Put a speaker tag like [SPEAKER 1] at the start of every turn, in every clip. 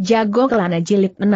[SPEAKER 1] Jago Kelana Jilid 6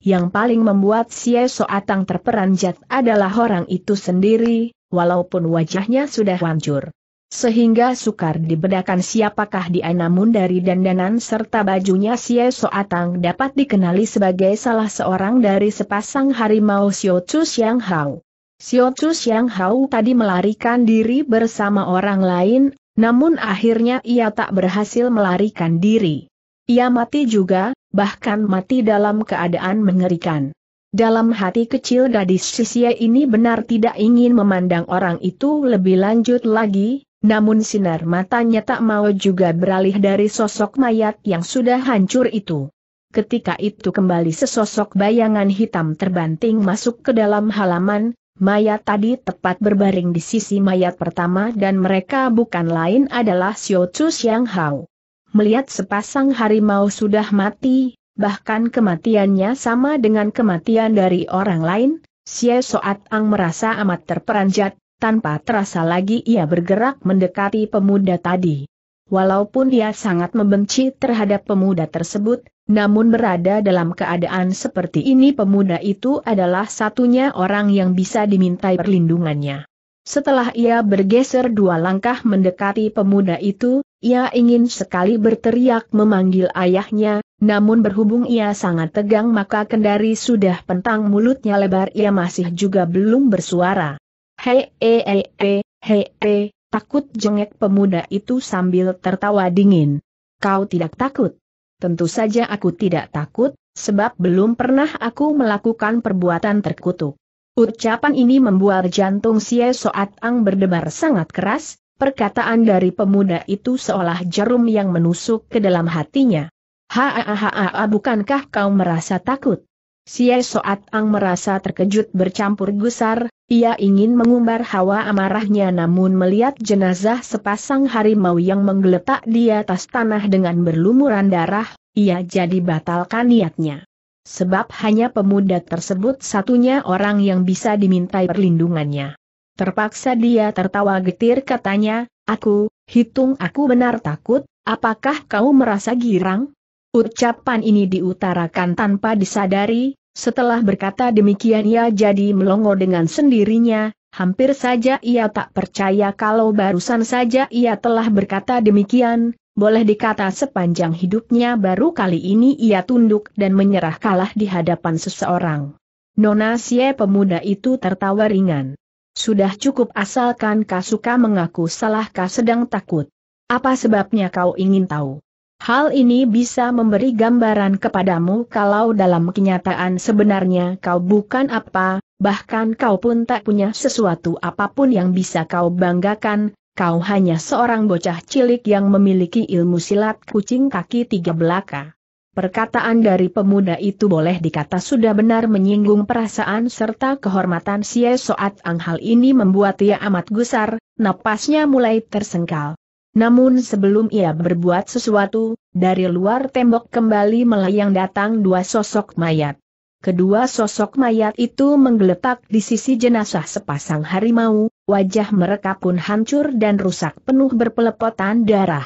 [SPEAKER 1] Yang paling membuat Sia Soatang terperanjat adalah orang itu sendiri, walaupun wajahnya sudah hancur. Sehingga sukar dibedakan siapakah dia namun dari dandanan serta bajunya Sia Soatang dapat dikenali sebagai salah seorang dari sepasang harimau Sio Chu Xiang Hao. Sio Chu Xiang Hao tadi melarikan diri bersama orang lain, namun akhirnya ia tak berhasil melarikan diri. Ia mati juga, bahkan mati dalam keadaan mengerikan. Dalam hati kecil gadis sisia ini benar tidak ingin memandang orang itu lebih lanjut lagi, namun sinar matanya tak mau juga beralih dari sosok mayat yang sudah hancur itu. Ketika itu kembali sesosok bayangan hitam terbanting masuk ke dalam halaman, mayat tadi tepat berbaring di sisi mayat pertama dan mereka bukan lain adalah Xiao Chu Xiang Hao melihat sepasang harimau sudah mati, bahkan kematiannya sama dengan kematian dari orang lain, Xie Soat Ang merasa amat terperanjat, tanpa terasa lagi ia bergerak mendekati pemuda tadi. Walaupun dia sangat membenci terhadap pemuda tersebut, namun berada dalam keadaan seperti ini pemuda itu adalah satunya orang yang bisa dimintai perlindungannya. Setelah ia bergeser dua langkah mendekati pemuda itu, ia ingin sekali berteriak memanggil ayahnya, namun berhubung ia sangat tegang maka kendari sudah pentang mulutnya lebar ia masih juga belum bersuara. Hei, e, e, e, hei, hei, hei, hei, hei, takut jengek pemuda itu sambil tertawa dingin. Kau tidak takut? Tentu saja aku tidak takut, sebab belum pernah aku melakukan perbuatan terkutuk. Ucapan ini membuat jantung Sia Soat Ang berdebar sangat keras, perkataan dari pemuda itu seolah jarum yang menusuk ke dalam hatinya. Haa bukankah kau merasa takut? Sia Soat Ang merasa terkejut bercampur gusar, ia ingin mengumbar hawa amarahnya namun melihat jenazah sepasang harimau yang menggeletak di atas tanah dengan berlumuran darah, ia jadi batalkan niatnya. Sebab hanya pemuda tersebut satunya orang yang bisa dimintai perlindungannya. Terpaksa dia tertawa getir katanya, aku, hitung aku benar takut, apakah kau merasa girang? Ucapan ini diutarakan tanpa disadari, setelah berkata demikian ia jadi melongo dengan sendirinya, hampir saja ia tak percaya kalau barusan saja ia telah berkata demikian, boleh dikata sepanjang hidupnya baru kali ini ia tunduk dan menyerah kalah di hadapan seseorang. Nona Sie pemuda itu tertawa ringan. Sudah cukup asalkan Kasuka mengaku salah, kau sedang takut. Apa sebabnya kau ingin tahu? Hal ini bisa memberi gambaran kepadamu kalau dalam kenyataan sebenarnya kau bukan apa, bahkan kau pun tak punya sesuatu apapun yang bisa kau banggakan, kau hanya seorang bocah cilik yang memiliki ilmu silat kucing kaki tiga belaka. Perkataan dari pemuda itu boleh dikata sudah benar menyinggung perasaan serta kehormatan si Soat Ang hal ini membuat ia amat gusar, napasnya mulai tersengkal. Namun sebelum ia berbuat sesuatu, dari luar tembok kembali melayang datang dua sosok mayat. Kedua sosok mayat itu menggeletak di sisi jenazah sepasang harimau, wajah mereka pun hancur dan rusak penuh berpelepotan darah.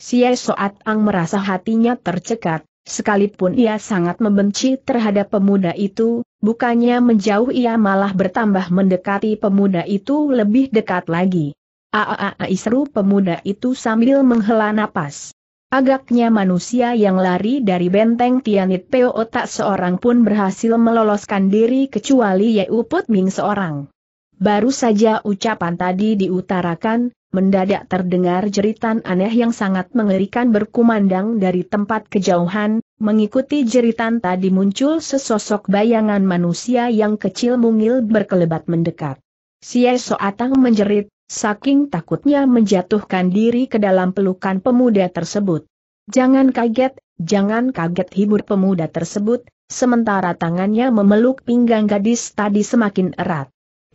[SPEAKER 1] Sia Soat Ang merasa hatinya tercekat, sekalipun ia sangat membenci terhadap pemuda itu, bukannya menjauh ia malah bertambah mendekati pemuda itu lebih dekat lagi. Aaaa isru pemuda itu sambil menghela napas. Agaknya manusia yang lari dari benteng Tianit Peo tak seorang pun berhasil meloloskan diri kecuali Yeuput Put Ming seorang. Baru saja ucapan tadi diutarakan, mendadak terdengar jeritan aneh yang sangat mengerikan berkumandang dari tempat kejauhan, mengikuti jeritan tadi muncul sesosok bayangan manusia yang kecil mungil berkelebat mendekat. Sia Soatang menjerit, saking takutnya menjatuhkan diri ke dalam pelukan pemuda tersebut. Jangan kaget, jangan kaget hibur pemuda tersebut, sementara tangannya memeluk pinggang gadis tadi semakin erat.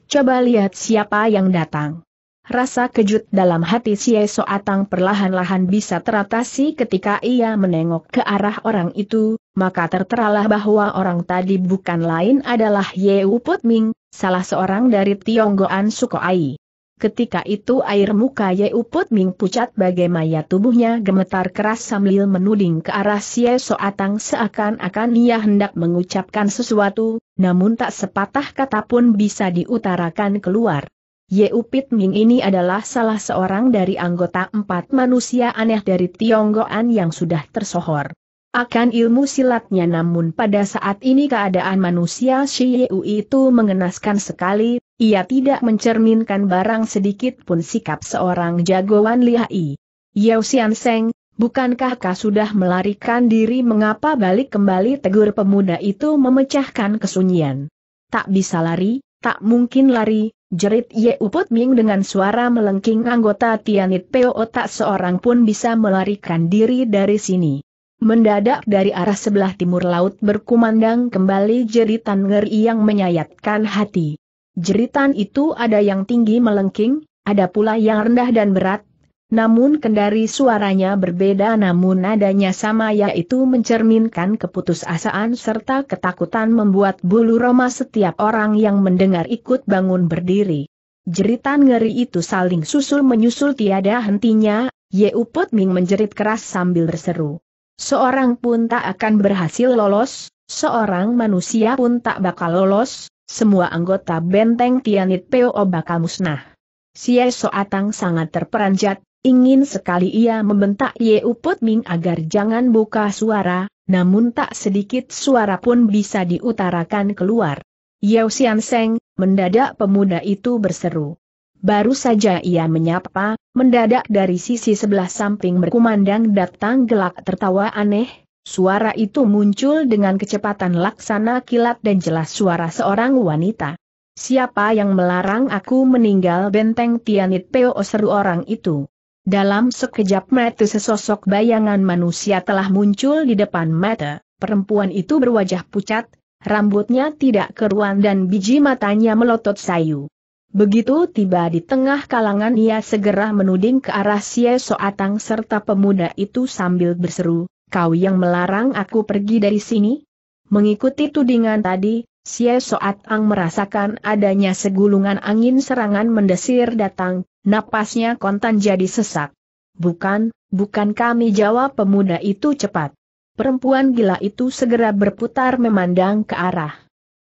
[SPEAKER 1] Coba lihat siapa yang datang. Rasa kejut dalam hati si Soatang perlahan-lahan bisa teratasi ketika ia menengok ke arah orang itu, maka terteralah bahwa orang tadi bukan lain adalah Yeu Putming, salah seorang dari Tionggoan Sukoai. Ketika itu air muka Uput Ming pucat bagai mayat tubuhnya gemetar keras sambil menuding ke arah Xie Soatang seakan-akan ia hendak mengucapkan sesuatu, namun tak sepatah kata pun bisa diutarakan keluar. Yeupit Ming ini adalah salah seorang dari anggota empat manusia aneh dari Tionggoan yang sudah tersohor akan ilmu silatnya namun pada saat ini keadaan manusia Shi itu mengenaskan sekali, ia tidak mencerminkan barang sedikit pun sikap seorang jagoan lihai. Yao Sian Seng, bukankah kau sudah melarikan diri mengapa balik kembali tegur pemuda itu memecahkan kesunyian? Tak bisa lari, tak mungkin lari, jerit Ye Uput Ming dengan suara melengking anggota Tianit Peo tak seorang pun bisa melarikan diri dari sini. Mendadak dari arah sebelah timur laut berkumandang kembali jeritan ngeri yang menyayatkan hati. Jeritan itu ada yang tinggi melengking, ada pula yang rendah dan berat, namun kendari suaranya berbeda namun nadanya sama yaitu mencerminkan keputusasaan serta ketakutan membuat bulu roma setiap orang yang mendengar ikut bangun berdiri. Jeritan ngeri itu saling susul menyusul tiada hentinya, Ye Uput Ming menjerit keras sambil berseru. Seorang pun tak akan berhasil lolos, seorang manusia pun tak bakal lolos, semua anggota benteng Tianit Peo bakal musnah. Xie Soatang sangat terperanjat, ingin sekali ia membentak Ye Uput Ming agar jangan buka suara, namun tak sedikit suara pun bisa diutarakan keluar. Yao Xian Seng, mendadak pemuda itu berseru. Baru saja ia menyapa, mendadak dari sisi sebelah samping berkumandang datang gelak tertawa aneh, Suara itu muncul dengan kecepatan laksana kilat dan jelas suara seorang wanita. Siapa yang melarang aku meninggal benteng Tianit Peo seru orang itu. Dalam sekejap mata sesosok bayangan manusia telah muncul di depan mata, perempuan itu berwajah pucat, rambutnya tidak keruan dan biji matanya melotot sayu. Begitu tiba di tengah kalangan ia segera menuding ke arah Sia Soatang serta pemuda itu sambil berseru, kau yang melarang aku pergi dari sini? Mengikuti tudingan tadi, Xie Soat Ang merasakan adanya segulungan angin serangan mendesir datang, napasnya kontan jadi sesak. Bukan, bukan kami jawab pemuda itu cepat. Perempuan gila itu segera berputar memandang ke arah.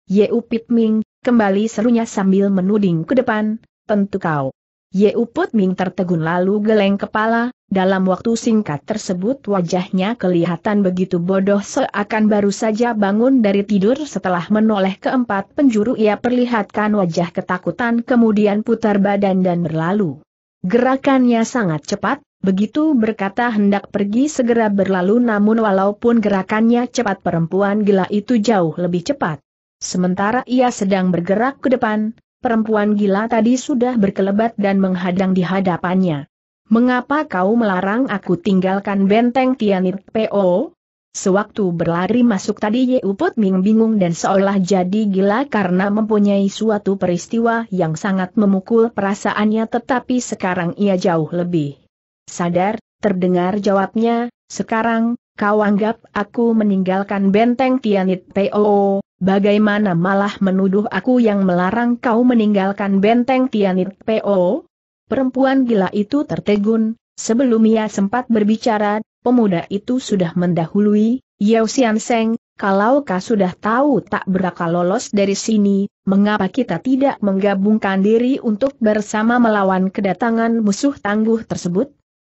[SPEAKER 1] Yeu Pit Ming, kembali serunya sambil menuding ke depan, tentu kau. Ye Uput Ming tertegun lalu geleng kepala, dalam waktu singkat tersebut wajahnya kelihatan begitu bodoh seakan baru saja bangun dari tidur setelah menoleh keempat penjuru ia perlihatkan wajah ketakutan kemudian putar badan dan berlalu. Gerakannya sangat cepat, begitu berkata hendak pergi segera berlalu namun walaupun gerakannya cepat perempuan gila itu jauh lebih cepat. Sementara ia sedang bergerak ke depan, perempuan gila tadi sudah berkelebat dan menghadang di hadapannya. Mengapa kau melarang aku tinggalkan benteng Tianit PO? Sewaktu berlari masuk tadi Ye Uput Ming bingung dan seolah jadi gila karena mempunyai suatu peristiwa yang sangat memukul perasaannya tetapi sekarang ia jauh lebih. Sadar, terdengar jawabnya, sekarang, kau anggap aku meninggalkan benteng Tianit PO, Bagaimana malah menuduh aku yang melarang kau meninggalkan benteng Tianit PO? Perempuan gila itu tertegun, sebelum ia sempat berbicara, pemuda itu sudah mendahului, Yao Sian Seng, kalau kau sudah tahu tak berakal lolos dari sini, mengapa kita tidak menggabungkan diri untuk bersama melawan kedatangan musuh tangguh tersebut?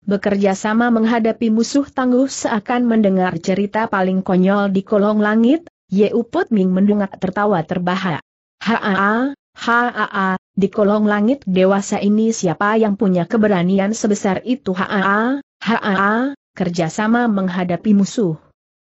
[SPEAKER 1] Bekerja sama menghadapi musuh tangguh seakan mendengar cerita paling konyol di kolong langit, Ye Pot Ming mendungak tertawa terbahak. Haa, haa, di kolong langit dewasa ini siapa yang punya keberanian sebesar itu haa, haa, kerjasama menghadapi musuh.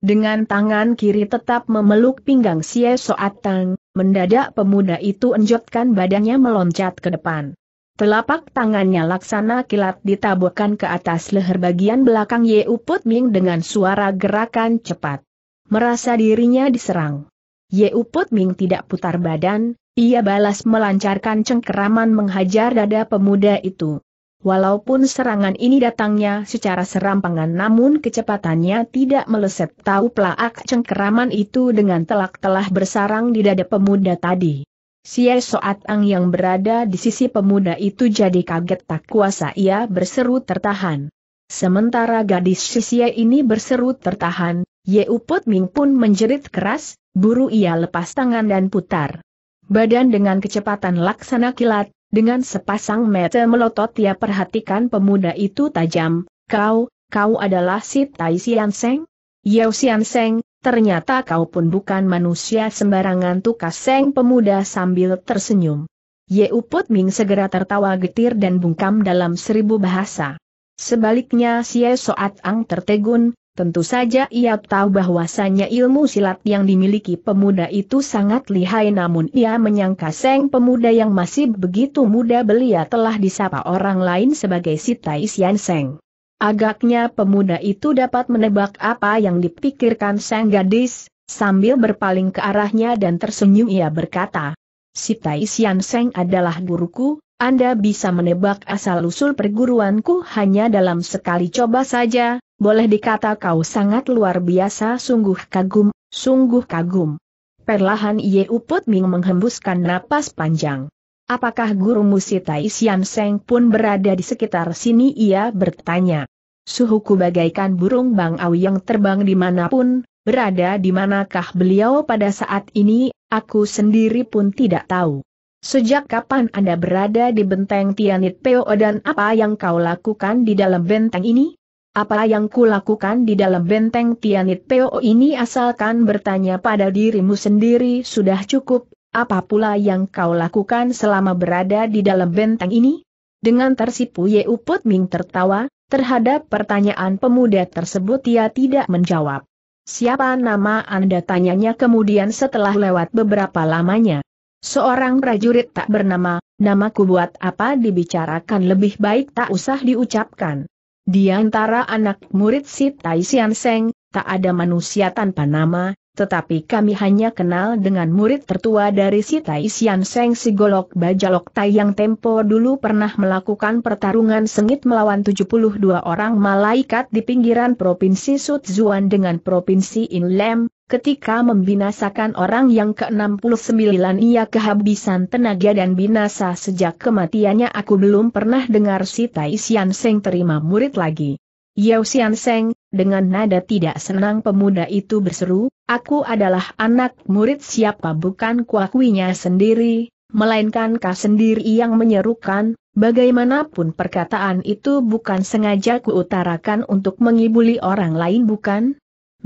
[SPEAKER 1] Dengan tangan kiri tetap memeluk pinggang Xie Soatang, mendadak pemuda itu enjotkan badannya meloncat ke depan. Telapak tangannya laksana kilat ditabuhkan ke atas leher bagian belakang Ye Uput Ming dengan suara gerakan cepat merasa dirinya diserang. Ye Uput Ming tidak putar badan, ia balas melancarkan cengkeraman menghajar dada pemuda itu. Walaupun serangan ini datangnya secara serampangan namun kecepatannya tidak meleset tahu pelaak cengkeraman itu dengan telak-telah bersarang di dada pemuda tadi. Si Soat Ang yang berada di sisi pemuda itu jadi kaget tak kuasa ia berseru tertahan. Sementara gadis sisia ini berseru tertahan, Ye Uput Ming pun menjerit keras, buru ia lepas tangan dan putar. Badan dengan kecepatan laksana kilat, dengan sepasang mata melotot ia perhatikan pemuda itu tajam, kau, kau adalah si Tai Sian Seng? Yao Sian Seng, ternyata kau pun bukan manusia sembarangan tukas Seng pemuda sambil tersenyum. Ye Uput Ming segera tertawa getir dan bungkam dalam seribu bahasa. Sebaliknya Xie Soat Ang tertegun, Tentu saja ia tahu bahwasannya ilmu silat yang dimiliki pemuda itu sangat lihai namun ia menyangka seng pemuda yang masih begitu muda belia telah disapa orang lain sebagai si Tai Sian Seng. Agaknya pemuda itu dapat menebak apa yang dipikirkan sang gadis, sambil berpaling ke arahnya dan tersenyum ia berkata, Si Tai Sian Seng adalah guruku, Anda bisa menebak asal-usul perguruanku hanya dalam sekali coba saja, boleh dikata kau sangat luar biasa sungguh kagum, sungguh kagum. Perlahan Ye Uput Ming menghembuskan napas panjang. Apakah guru Musitai Sian Seng pun berada di sekitar sini? Ia bertanya. Suhuku bagaikan burung Bang Au yang terbang dimanapun, berada di manakah beliau pada saat ini, aku sendiri pun tidak tahu. Sejak kapan Anda berada di benteng Tianit Peo dan apa yang kau lakukan di dalam benteng ini? Apa yang kulakukan di dalam benteng Tianit Peo ini asalkan bertanya pada dirimu sendiri sudah cukup, apa pula yang kau lakukan selama berada di dalam benteng ini? Dengan tersipu Ye Uput Ming tertawa, terhadap pertanyaan pemuda tersebut ia tidak menjawab. Siapa nama Anda tanyanya kemudian setelah lewat beberapa lamanya. Seorang prajurit tak bernama, namaku buat apa dibicarakan lebih baik tak usah diucapkan. Di antara anak murid si Tai Sian Seng, tak ada manusia tanpa nama, tetapi kami hanya kenal dengan murid tertua dari si Tai Sian Seng si Golok Bajalok Tai yang tempo dulu pernah melakukan pertarungan sengit melawan 72 orang malaikat di pinggiran Provinsi Sutzuan dengan Provinsi Inlem, Ketika membinasakan orang yang ke-69 ia kehabisan tenaga dan binasa sejak kematiannya aku belum pernah dengar si Tai Sian Seng terima murid lagi. Yau Sian Seng, dengan nada tidak senang pemuda itu berseru, aku adalah anak murid siapa bukan kuakuinya sendiri, melainkan kau sendiri yang menyerukan, bagaimanapun perkataan itu bukan sengaja kuutarakan untuk mengibuli orang lain bukan?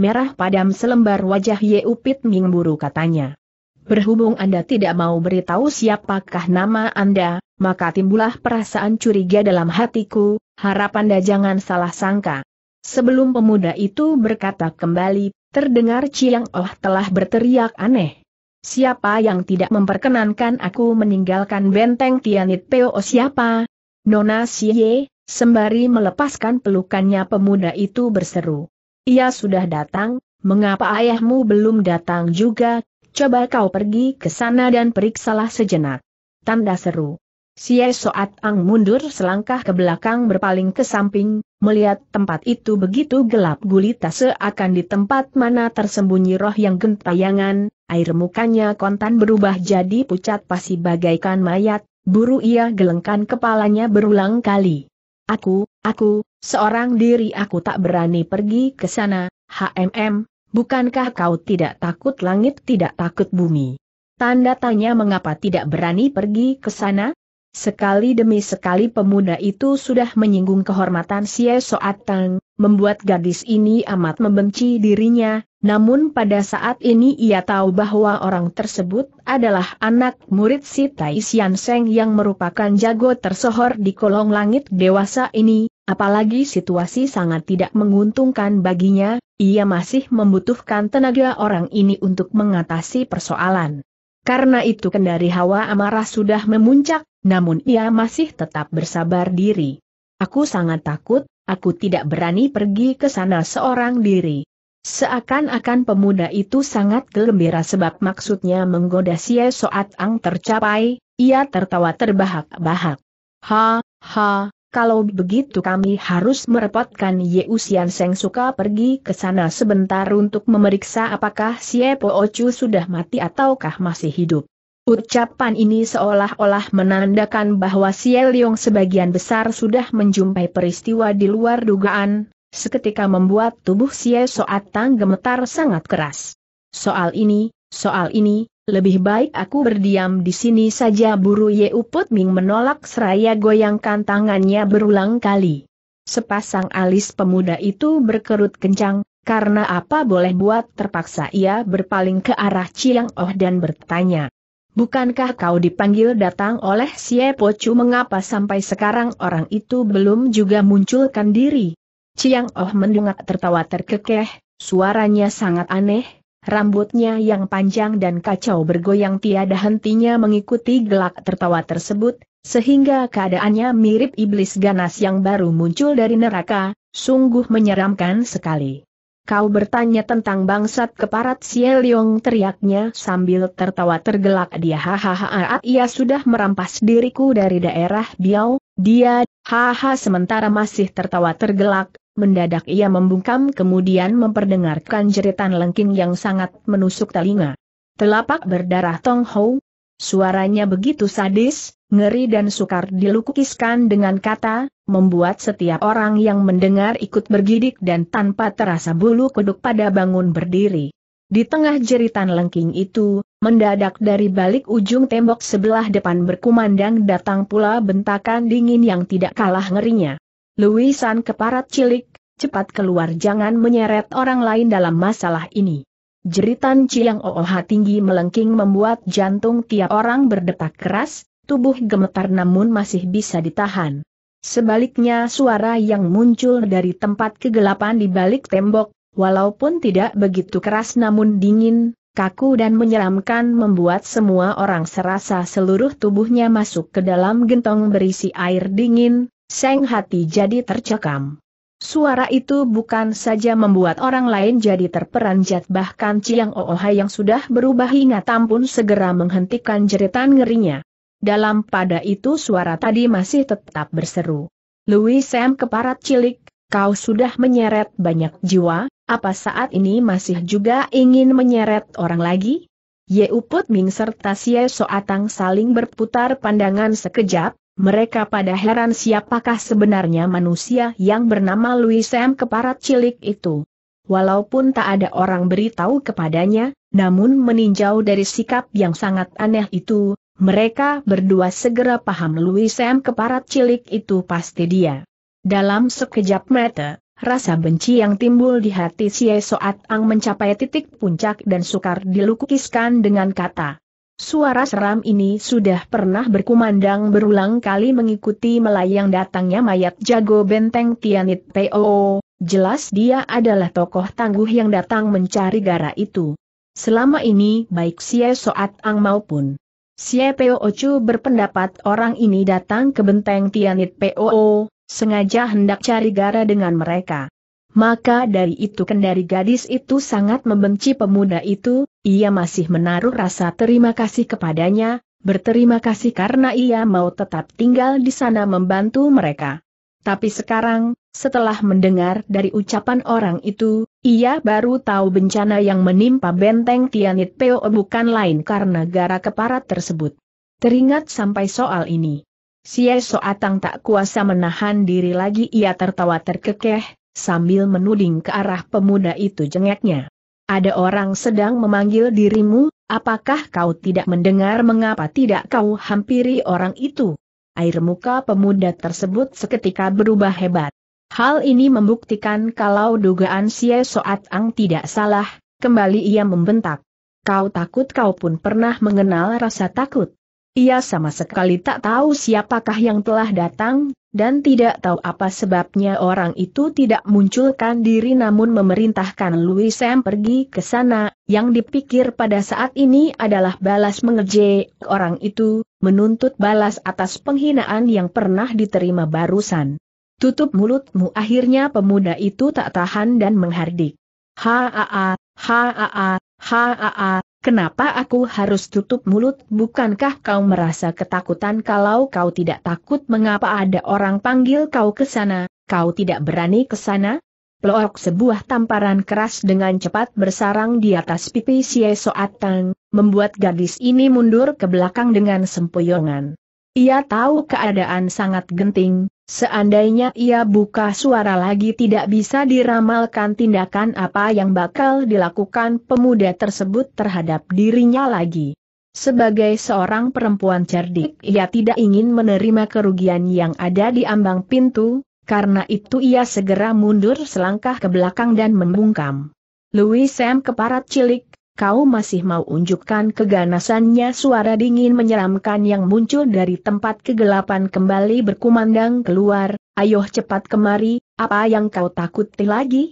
[SPEAKER 1] merah padam selembar wajah Yeupit Ming buru katanya. Berhubung Anda tidak mau beritahu siapakah nama Anda, maka timbullah perasaan curiga dalam hatiku, harap Anda jangan salah sangka. Sebelum pemuda itu berkata kembali, terdengar Chiang Oh telah berteriak aneh. Siapa yang tidak memperkenankan aku meninggalkan benteng Tianit Peo oh, siapa? Nona Xie, sembari melepaskan pelukannya pemuda itu berseru. Ia sudah datang, mengapa ayahmu belum datang juga, coba kau pergi ke sana dan periksalah sejenak. Tanda seru. Si Soat Ang mundur selangkah ke belakang berpaling ke samping, melihat tempat itu begitu gelap gulita seakan di tempat mana tersembunyi roh yang gentayangan, air mukanya kontan berubah jadi pucat pasi bagaikan mayat, buru ia gelengkan kepalanya berulang kali. Aku, aku, seorang diri aku tak berani pergi ke sana, HMM, bukankah kau tidak takut langit tidak takut bumi? Tanda tanya mengapa tidak berani pergi ke sana? Sekali demi sekali pemuda itu sudah menyinggung kehormatan Sye Soat Tang, membuat gadis ini amat membenci dirinya, namun pada saat ini ia tahu bahwa orang tersebut adalah anak murid si Tai Sian Seng yang merupakan jago tersohor di kolong langit dewasa ini, apalagi situasi sangat tidak menguntungkan baginya, ia masih membutuhkan tenaga orang ini untuk mengatasi persoalan. Karena itu kendari hawa amarah sudah memuncak, namun ia masih tetap bersabar diri. Aku sangat takut, aku tidak berani pergi ke sana seorang diri. Seakan-akan pemuda itu sangat gembira sebab maksudnya menggoda si Soat Ang tercapai, ia tertawa terbahak-bahak. Ha, ha, kalau begitu kami harus merepotkan Yeusian Seng Suka pergi ke sana sebentar untuk memeriksa apakah si Po Ocu sudah mati ataukah masih hidup. Ucapan ini seolah-olah menandakan bahwa Xie sebagian besar sudah menjumpai peristiwa di luar dugaan, seketika membuat tubuh Xie Soatang gemetar sangat keras. Soal ini, soal ini, lebih baik aku berdiam di sini saja buru Ye Uput Ming menolak seraya goyangkan tangannya berulang kali. Sepasang alis pemuda itu berkerut kencang, karena apa boleh buat terpaksa ia berpaling ke arah Chiang Oh dan bertanya. Bukankah kau dipanggil datang oleh Xie Pocu mengapa sampai sekarang orang itu belum juga munculkan diri? Ciang Oh mendongak tertawa terkekeh, suaranya sangat aneh, rambutnya yang panjang dan kacau bergoyang tiada hentinya mengikuti gelak tertawa tersebut, sehingga keadaannya mirip iblis ganas yang baru muncul dari neraka, sungguh menyeramkan sekali. Kau bertanya tentang bangsat keparat Sieliong teriaknya sambil tertawa tergelak dia hahaha ia sudah merampas diriku dari daerah Biau, dia, haha sementara masih tertawa tergelak, Mendadak ia membungkam kemudian memperdengarkan jeritan lengking yang sangat menusuk telinga. Telapak berdarah Tong Hou. Suaranya begitu sadis, ngeri dan sukar dilukiskan dengan kata, membuat setiap orang yang mendengar ikut bergidik dan tanpa terasa bulu kuduk pada bangun berdiri. Di tengah jeritan lengking itu, mendadak dari balik ujung tembok sebelah depan berkumandang datang pula bentakan dingin yang tidak kalah ngerinya. Luisan keparat cilik, cepat keluar jangan menyeret orang lain dalam masalah ini. Jeritan Ciang Ooha tinggi melengking membuat jantung tiap orang berdetak keras, tubuh gemetar namun masih bisa ditahan. Sebaliknya suara yang muncul dari tempat kegelapan di balik tembok, walaupun tidak begitu keras namun dingin, kaku dan menyeramkan membuat semua orang serasa seluruh tubuhnya masuk ke dalam gentong berisi air dingin, Seng hati jadi tercekam. Suara itu bukan saja membuat orang lain jadi terperanjat bahkan Ciang Ooha yang sudah berubah ingatan pun segera menghentikan jeritan ngerinya. Dalam pada itu suara tadi masih tetap berseru. Louis Sam keparat cilik, kau sudah menyeret banyak jiwa, apa saat ini masih juga ingin menyeret orang lagi? Ye Uput Ming serta Xie Soatang saling berputar pandangan sekejap, mereka pada heran siapakah sebenarnya manusia yang bernama Louis Sam keparat cilik itu. Walaupun tak ada orang beritahu kepadanya, namun meninjau dari sikap yang sangat aneh itu, mereka berdua segera paham Louis Sam keparat cilik itu pasti dia. Dalam sekejap mata, rasa benci yang timbul di hati Xie Soat Ang mencapai titik puncak dan sukar dilukiskan dengan kata. Suara seram ini sudah pernah berkumandang berulang kali mengikuti melayang datangnya mayat jago benteng Tianit Poo. Jelas dia adalah tokoh tangguh yang datang mencari gara itu. Selama ini baik Xie Soat Ang maupun Xie Poo Ocu berpendapat orang ini datang ke benteng Tianit Poo, sengaja hendak cari gara dengan mereka. Maka dari itu kendari gadis itu sangat membenci pemuda itu, ia masih menaruh rasa terima kasih kepadanya, berterima kasih karena ia mau tetap tinggal di sana membantu mereka. Tapi sekarang, setelah mendengar dari ucapan orang itu, ia baru tahu bencana yang menimpa benteng Tianit Peo bukan lain karena gara keparat tersebut. Teringat sampai soal ini. Si Eso Atang tak kuasa menahan diri lagi ia tertawa terkekeh, sambil menuding ke arah pemuda itu jengeknya. Ada orang sedang memanggil dirimu, apakah kau tidak mendengar mengapa tidak kau hampiri orang itu? Air muka pemuda tersebut seketika berubah hebat. Hal ini membuktikan kalau dugaan Sia Soat Ang tidak salah, kembali ia membentak. Kau takut kau pun pernah mengenal rasa takut. Ia sama sekali tak tahu siapakah yang telah datang, dan tidak tahu apa sebabnya orang itu tidak munculkan diri namun memerintahkan Louis Sam pergi ke sana, yang dipikir pada saat ini adalah balas mengejek orang itu, menuntut balas atas penghinaan yang pernah diterima barusan. Tutup mulutmu akhirnya pemuda itu tak tahan dan menghardik. Haa, haa, Haa, kenapa aku harus tutup mulut? Bukankah kau merasa ketakutan kalau kau tidak takut mengapa ada orang panggil kau ke sana, kau tidak berani ke sana? Plook sebuah tamparan keras dengan cepat bersarang di atas pipi Sieso Atang, membuat gadis ini mundur ke belakang dengan sempoyongan. Ia tahu keadaan sangat genting, seandainya ia buka suara lagi tidak bisa diramalkan tindakan apa yang bakal dilakukan pemuda tersebut terhadap dirinya lagi. Sebagai seorang perempuan cerdik ia tidak ingin menerima kerugian yang ada di ambang pintu, karena itu ia segera mundur selangkah ke belakang dan membungkam. Louis Sam keparat cilik, kau masih mau unjukkan keganasannya suara dingin menyeramkan yang muncul dari tempat kegelapan kembali berkumandang keluar, ayo cepat kemari, apa yang kau takuti lagi?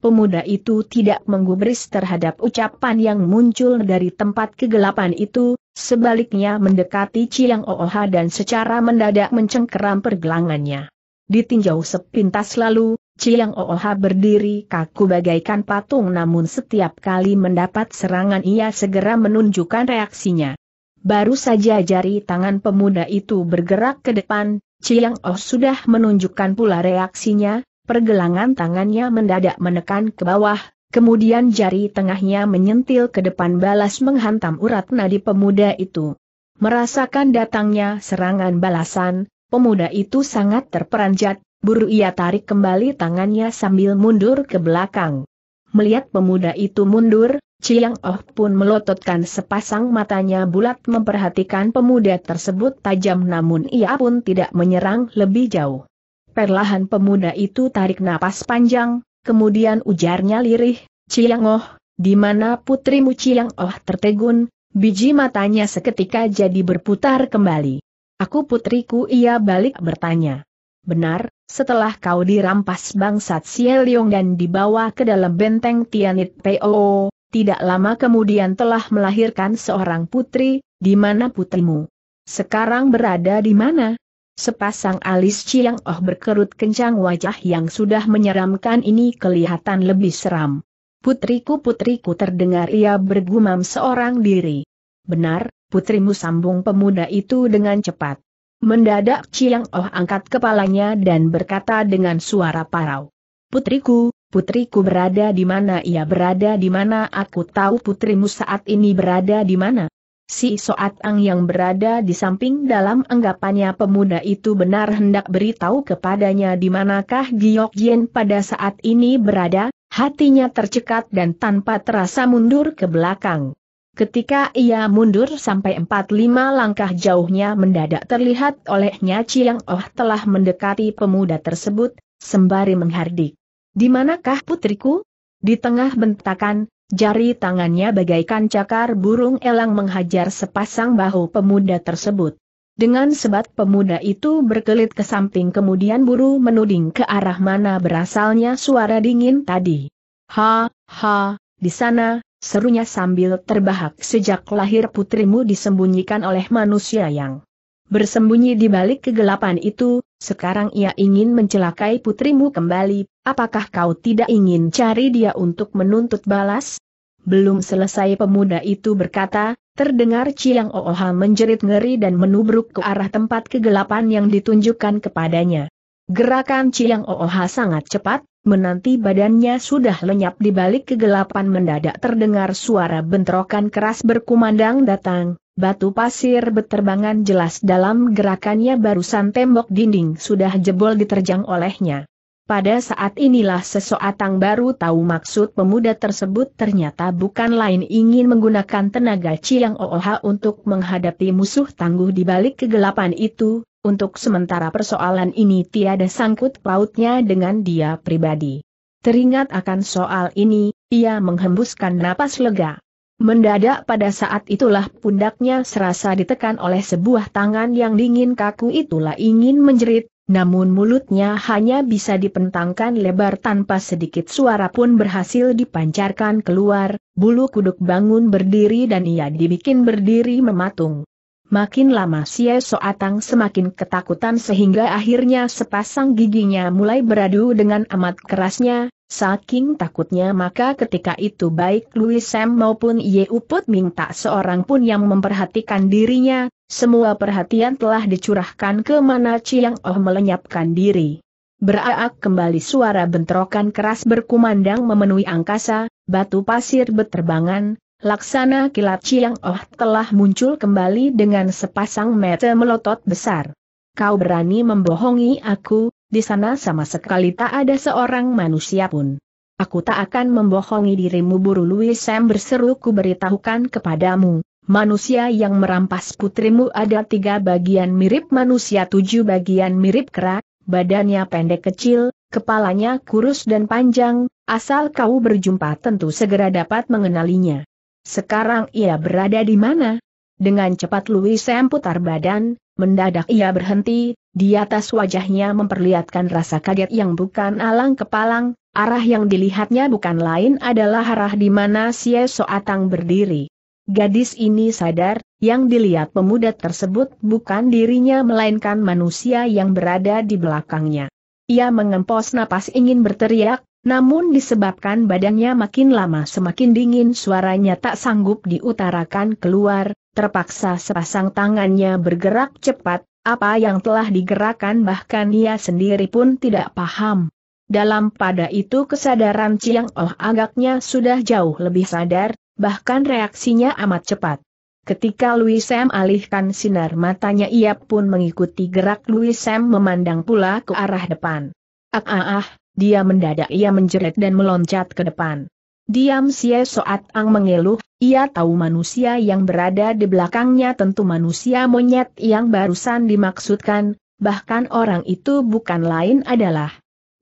[SPEAKER 1] Pemuda itu tidak menggubris terhadap ucapan yang muncul dari tempat kegelapan itu, sebaliknya mendekati Ciang Ooha dan secara mendadak mencengkeram pergelangannya. Ditinjau sepintas lalu, Ciyang Ooha berdiri kaku bagaikan patung namun setiap kali mendapat serangan ia segera menunjukkan reaksinya. Baru saja jari tangan pemuda itu bergerak ke depan, Ciyang Oh sudah menunjukkan pula reaksinya, pergelangan tangannya mendadak menekan ke bawah, kemudian jari tengahnya menyentil ke depan balas menghantam urat nadi pemuda itu. Merasakan datangnya serangan balasan, pemuda itu sangat terperanjat, Buru ia tarik kembali tangannya sambil mundur ke belakang. Melihat pemuda itu mundur, Chiang Oh pun melototkan sepasang matanya bulat memperhatikan pemuda tersebut tajam namun ia pun tidak menyerang lebih jauh. Perlahan pemuda itu tarik napas panjang, kemudian ujarnya lirih, Chiang Oh, di mana putrimu Chiang Oh tertegun, biji matanya seketika jadi berputar kembali. Aku putriku ia balik bertanya. Benar, setelah kau dirampas bangsa Sieliong dan dibawa ke dalam benteng Tianit Poo, tidak lama kemudian telah melahirkan seorang putri, di mana putrimu? Sekarang berada di mana? Sepasang alis Chiang Oh berkerut kencang wajah yang sudah menyeramkan ini kelihatan lebih seram. Putriku putriku terdengar ia bergumam seorang diri. Benar, putrimu sambung pemuda itu dengan cepat. Mendadak Chiang Oh angkat kepalanya dan berkata dengan suara parau. Putriku, putriku berada di mana ia berada di mana aku tahu putrimu saat ini berada di mana. Si Soat Ang yang berada di samping dalam anggapannya pemuda itu benar hendak beritahu kepadanya di manakah Giok Jien pada saat ini berada, hatinya tercekat dan tanpa terasa mundur ke belakang. Ketika ia mundur sampai 4-5 langkah jauhnya mendadak terlihat olehnya Chiang Oh telah mendekati pemuda tersebut, sembari menghardik. Di manakah putriku? Di tengah bentakan, jari tangannya bagaikan cakar burung elang menghajar sepasang bahu pemuda tersebut. Dengan sebat pemuda itu berkelit ke samping kemudian buru menuding ke arah mana berasalnya suara dingin tadi. Ha, ha, di sana, Serunya sambil terbahak sejak lahir putrimu disembunyikan oleh manusia yang bersembunyi di balik kegelapan itu, sekarang ia ingin mencelakai putrimu kembali, apakah kau tidak ingin cari dia untuk menuntut balas? Belum selesai pemuda itu berkata, terdengar Ciang Ooha menjerit ngeri dan menubruk ke arah tempat kegelapan yang ditunjukkan kepadanya. Gerakan Ciang Ooha sangat cepat, menanti badannya sudah lenyap di balik kegelapan mendadak terdengar suara bentrokan keras berkumandang datang, batu pasir beterbangan jelas dalam gerakannya barusan tembok dinding sudah jebol diterjang olehnya. Pada saat inilah seseorang baru tahu maksud pemuda tersebut ternyata bukan lain ingin menggunakan tenaga Chiang Ooha untuk menghadapi musuh tangguh di balik kegelapan itu, untuk sementara persoalan ini tiada sangkut pautnya dengan dia pribadi. Teringat akan soal ini, ia menghembuskan napas lega. Mendadak pada saat itulah pundaknya serasa ditekan oleh sebuah tangan yang dingin kaku itulah ingin menjerit, namun mulutnya hanya bisa dipentangkan lebar tanpa sedikit suara pun berhasil dipancarkan keluar, bulu kuduk bangun berdiri dan ia dibikin berdiri mematung. Makin lama Xie Soatang semakin ketakutan sehingga akhirnya sepasang giginya mulai beradu dengan amat kerasnya, saking takutnya maka ketika itu baik Louis Sam maupun Ye Uput minta seorang pun yang memperhatikan dirinya, semua perhatian telah dicurahkan ke mana Chiang Oh melenyapkan diri. Beraak kembali suara bentrokan keras berkumandang memenuhi angkasa, batu pasir beterbangan, Laksana kilat Chiang Oh telah muncul kembali dengan sepasang mata melotot besar. Kau berani membohongi aku, di sana sama sekali tak ada seorang manusia pun. Aku tak akan membohongi dirimu buru Louis Sam berseru ku beritahukan kepadamu, Manusia yang merampas putrimu ada tiga bagian mirip manusia tujuh bagian mirip kera, badannya pendek kecil, kepalanya kurus dan panjang, asal kau berjumpa tentu segera dapat mengenalinya. Sekarang ia berada di mana? Dengan cepat Louis Sam putar badan, mendadak ia berhenti, di atas wajahnya memperlihatkan rasa kaget yang bukan alang kepalang, arah yang dilihatnya bukan lain adalah arah di mana si Soatang berdiri. Gadis ini sadar, yang dilihat pemuda tersebut bukan dirinya melainkan manusia yang berada di belakangnya. Ia mengempos napas ingin berteriak, namun disebabkan badannya makin lama semakin dingin suaranya tak sanggup diutarakan keluar, terpaksa sepasang tangannya bergerak cepat, apa yang telah digerakkan bahkan ia sendiri pun tidak paham. Dalam pada itu kesadaran Chiang Oh agaknya sudah jauh lebih sadar, bahkan reaksinya amat cepat. Ketika Louis Sam alihkan sinar matanya ia pun mengikuti gerak Louis Sam memandang pula ke arah depan. Ah ah ah, dia mendadak ia menjerit dan meloncat ke depan. Diam Xie Soat Ang mengeluh, ia tahu manusia yang berada di belakangnya tentu manusia monyet yang barusan dimaksudkan, bahkan orang itu bukan lain adalah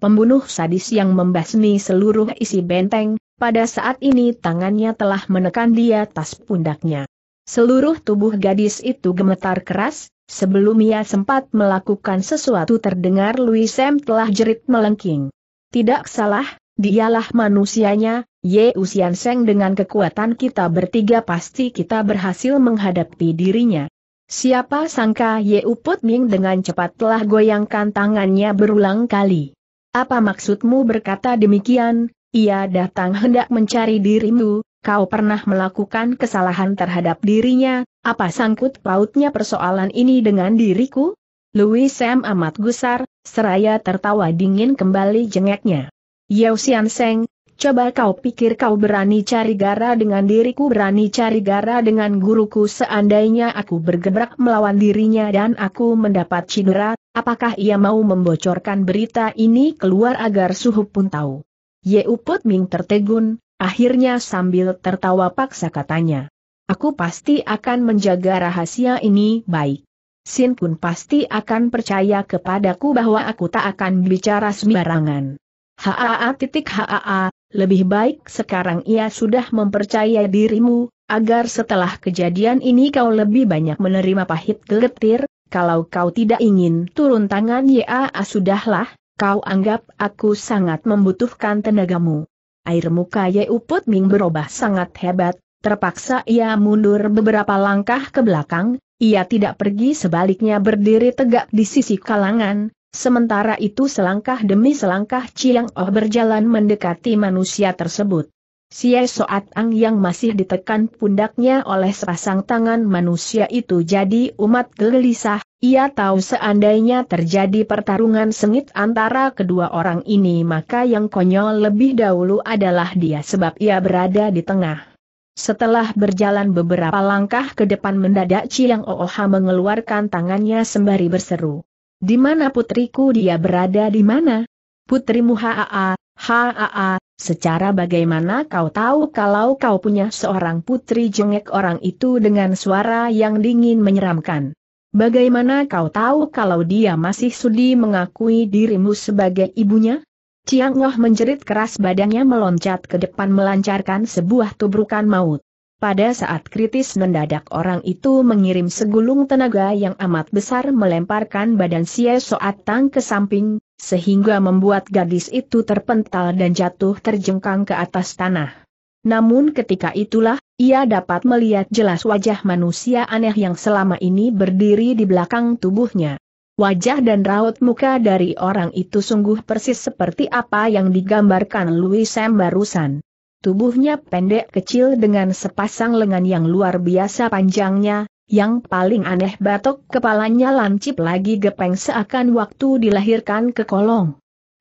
[SPEAKER 1] pembunuh sadis yang membasmi seluruh isi benteng, pada saat ini tangannya telah menekan di atas pundaknya. Seluruh tubuh gadis itu gemetar keras, sebelum ia sempat melakukan sesuatu terdengar Louis Sam telah jerit melengking. Tidak salah, dialah manusianya, Ye Usian Seng dengan kekuatan kita bertiga pasti kita berhasil menghadapi dirinya. Siapa sangka Ye Uput Ming dengan cepat telah goyangkan tangannya berulang kali. Apa maksudmu berkata demikian, ia datang hendak mencari dirimu, kau pernah melakukan kesalahan terhadap dirinya, apa sangkut pautnya persoalan ini dengan diriku? Louis Sam amat gusar, Seraya tertawa dingin kembali jengeknya. Yao Sian Seng, coba kau pikir kau berani cari gara dengan diriku berani cari gara dengan guruku seandainya aku bergebrak melawan dirinya dan aku mendapat cedera, apakah ia mau membocorkan berita ini keluar agar suhu pun tahu. Ye Uput Ming tertegun, akhirnya sambil tertawa paksa katanya. Aku pasti akan menjaga rahasia ini baik. Sin pun pasti akan percaya kepadaku bahwa aku tak akan bicara sembarangan. Haa titik haa, lebih baik sekarang ia sudah mempercaya dirimu, agar setelah kejadian ini kau lebih banyak menerima pahit geletir, kalau kau tidak ingin turun tangan ya sudahlah, kau anggap aku sangat membutuhkan tenagamu. Air muka Yeuput Ming berubah sangat hebat, terpaksa ia mundur beberapa langkah ke belakang, ia tidak pergi sebaliknya berdiri tegak di sisi kalangan, sementara itu selangkah demi selangkah Chiang Oh berjalan mendekati manusia tersebut. Xie Soat Ang yang masih ditekan pundaknya oleh sepasang tangan manusia itu jadi umat gelisah, ia tahu seandainya terjadi pertarungan sengit antara kedua orang ini maka yang konyol lebih dahulu adalah dia sebab ia berada di tengah. Setelah berjalan beberapa langkah ke depan mendadak Ciang Ooha mengeluarkan tangannya sembari berseru. Di mana putriku dia berada di mana? Putrimu Haa, Haa, secara bagaimana kau tahu kalau kau punya seorang putri jengek orang itu dengan suara yang dingin menyeramkan. Bagaimana kau tahu kalau dia masih sudi mengakui dirimu sebagai ibunya? Chiang Ngoh menjerit keras badannya meloncat ke depan melancarkan sebuah tubrukan maut. Pada saat kritis mendadak orang itu mengirim segulung tenaga yang amat besar melemparkan badan Xie Tang ke samping, sehingga membuat gadis itu terpental dan jatuh terjengkang ke atas tanah. Namun ketika itulah, ia dapat melihat jelas wajah manusia aneh yang selama ini berdiri di belakang tubuhnya. Wajah dan raut muka dari orang itu sungguh persis seperti apa yang digambarkan Louis Sam barusan. Tubuhnya pendek kecil dengan sepasang lengan yang luar biasa panjangnya, yang paling aneh batok kepalanya lancip lagi gepeng seakan waktu dilahirkan ke kolong.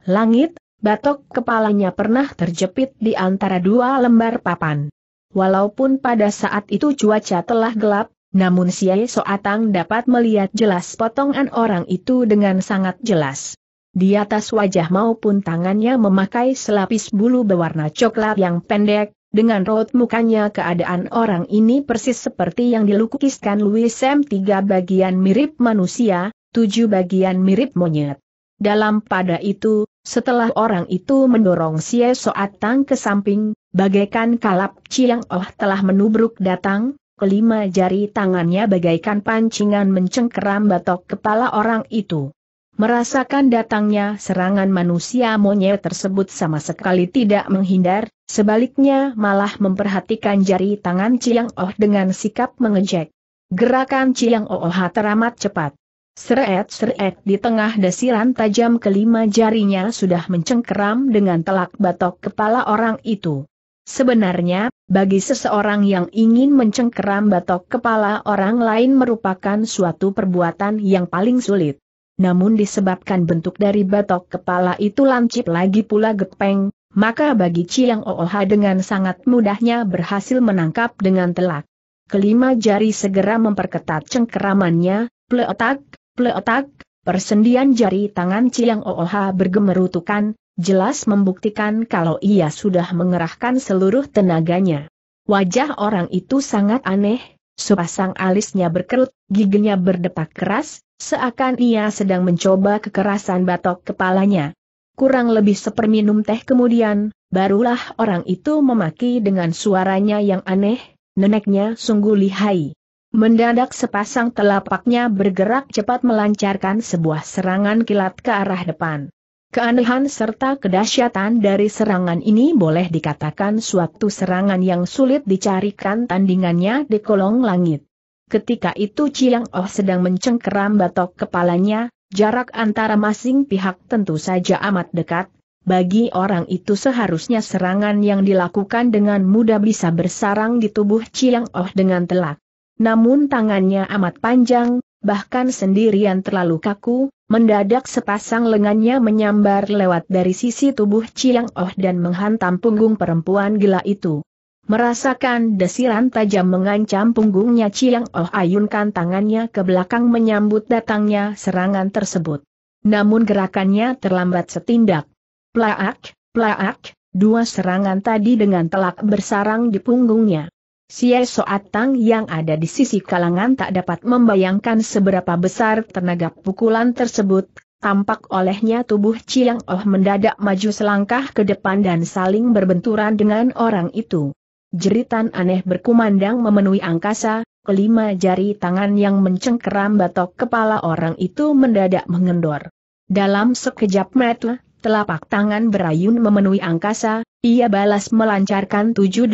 [SPEAKER 1] Langit, batok kepalanya pernah terjepit di antara dua lembar papan. Walaupun pada saat itu cuaca telah gelap, namun Siai Soatang dapat melihat jelas potongan orang itu dengan sangat jelas. Di atas wajah maupun tangannya memakai selapis bulu berwarna coklat yang pendek, dengan raut mukanya keadaan orang ini persis seperti yang dilukiskan Louis Sam tiga bagian mirip manusia, tujuh bagian mirip monyet. Dalam pada itu, setelah orang itu mendorong Sia Soatang ke samping, bagaikan kalap Chiang Oh telah menubruk datang, kelima jari tangannya bagaikan pancingan mencengkeram batok kepala orang itu. Merasakan datangnya serangan manusia monyet tersebut sama sekali tidak menghindar, sebaliknya malah memperhatikan jari tangan Ciang Oh dengan sikap mengejek. Gerakan Ciang Oh teramat cepat. Seret-seret di tengah desiran tajam kelima jarinya sudah mencengkeram dengan telak batok kepala orang itu. Sebenarnya, bagi seseorang yang ingin mencengkeram batok kepala orang lain merupakan suatu perbuatan yang paling sulit. Namun disebabkan bentuk dari batok kepala itu lancip lagi pula gepeng, maka bagi Chiang Ooha dengan sangat mudahnya berhasil menangkap dengan telak. Kelima jari segera memperketat cengkeramannya, pleotak, pleotak, persendian jari tangan Chiang Ooha bergemerutukan, jelas membuktikan kalau ia sudah mengerahkan seluruh tenaganya. Wajah orang itu sangat aneh, sepasang alisnya berkerut, giginya berdepak keras, seakan ia sedang mencoba kekerasan batok kepalanya. Kurang lebih seperminum teh kemudian, barulah orang itu memaki dengan suaranya yang aneh, neneknya sungguh lihai. Mendadak sepasang telapaknya bergerak cepat melancarkan sebuah serangan kilat ke arah depan. Keanehan serta kedahsyatan dari serangan ini boleh dikatakan suatu serangan yang sulit dicarikan tandingannya di kolong langit. Ketika itu Chiang Oh sedang mencengkeram batok kepalanya, jarak antara masing pihak tentu saja amat dekat, bagi orang itu seharusnya serangan yang dilakukan dengan mudah bisa bersarang di tubuh Chiang Oh dengan telak. Namun tangannya amat panjang, bahkan sendirian terlalu kaku, Mendadak sepasang lengannya menyambar lewat dari sisi tubuh Chiang Oh dan menghantam punggung perempuan gila itu. Merasakan desiran tajam mengancam punggungnya Chiang Oh ayunkan tangannya ke belakang menyambut datangnya serangan tersebut. Namun gerakannya terlambat setindak. Plaak, plaak, dua serangan tadi dengan telak bersarang di punggungnya. Xie Soatang yang ada di sisi kalangan tak dapat membayangkan seberapa besar tenaga pukulan tersebut, tampak olehnya tubuh Chiang Oh mendadak maju selangkah ke depan dan saling berbenturan dengan orang itu. Jeritan aneh berkumandang memenuhi angkasa, kelima jari tangan yang mencengkeram batok kepala orang itu mendadak mengendor. Dalam sekejap mata, telapak tangan berayun memenuhi angkasa, ia balas melancarkan 7-18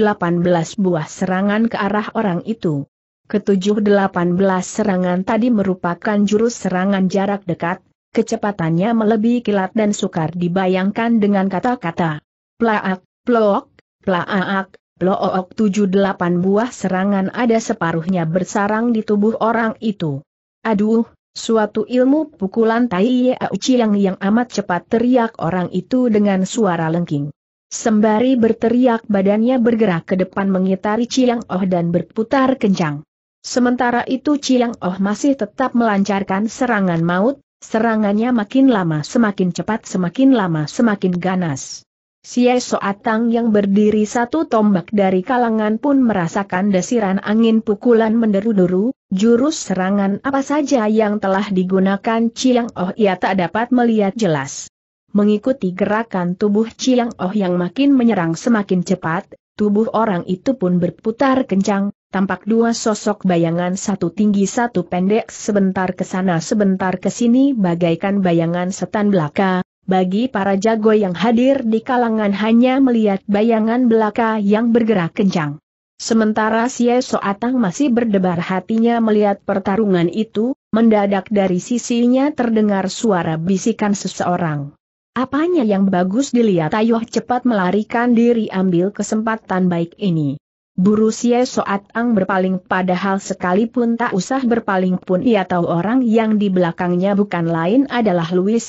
[SPEAKER 1] buah serangan ke arah orang itu. Ketujuh delapan belas serangan tadi merupakan jurus serangan jarak dekat, kecepatannya melebihi kilat dan sukar dibayangkan dengan kata-kata. Plaak, plook, plaak, plook Tujuh delapan buah serangan ada separuhnya bersarang di tubuh orang itu. Aduh, Suatu ilmu pukulan Tai Yau Chiang yang amat cepat teriak orang itu dengan suara lengking. Sembari berteriak badannya bergerak ke depan mengitari Chiang Oh dan berputar kencang. Sementara itu Chiang Oh masih tetap melancarkan serangan maut, serangannya makin lama semakin cepat semakin lama semakin ganas. Xie Soatang yang berdiri satu tombak dari kalangan pun merasakan desiran angin pukulan menderu-deru, jurus serangan apa saja yang telah digunakan Chiang Oh ia tak dapat melihat jelas. Mengikuti gerakan tubuh Chiang Oh yang makin menyerang semakin cepat, tubuh orang itu pun berputar kencang, tampak dua sosok bayangan satu tinggi satu pendek sebentar ke sana sebentar ke sini bagaikan bayangan setan belaka, bagi para jago yang hadir di kalangan hanya melihat bayangan belaka yang bergerak kencang. Sementara Xie Soatang masih berdebar hatinya melihat pertarungan itu, mendadak dari sisinya terdengar suara bisikan seseorang. Apanya yang bagus dilihat Ayoh cepat melarikan diri ambil kesempatan baik ini. Buru Xie Soatang berpaling padahal sekalipun tak usah berpaling pun ia tahu orang yang di belakangnya bukan lain adalah Louis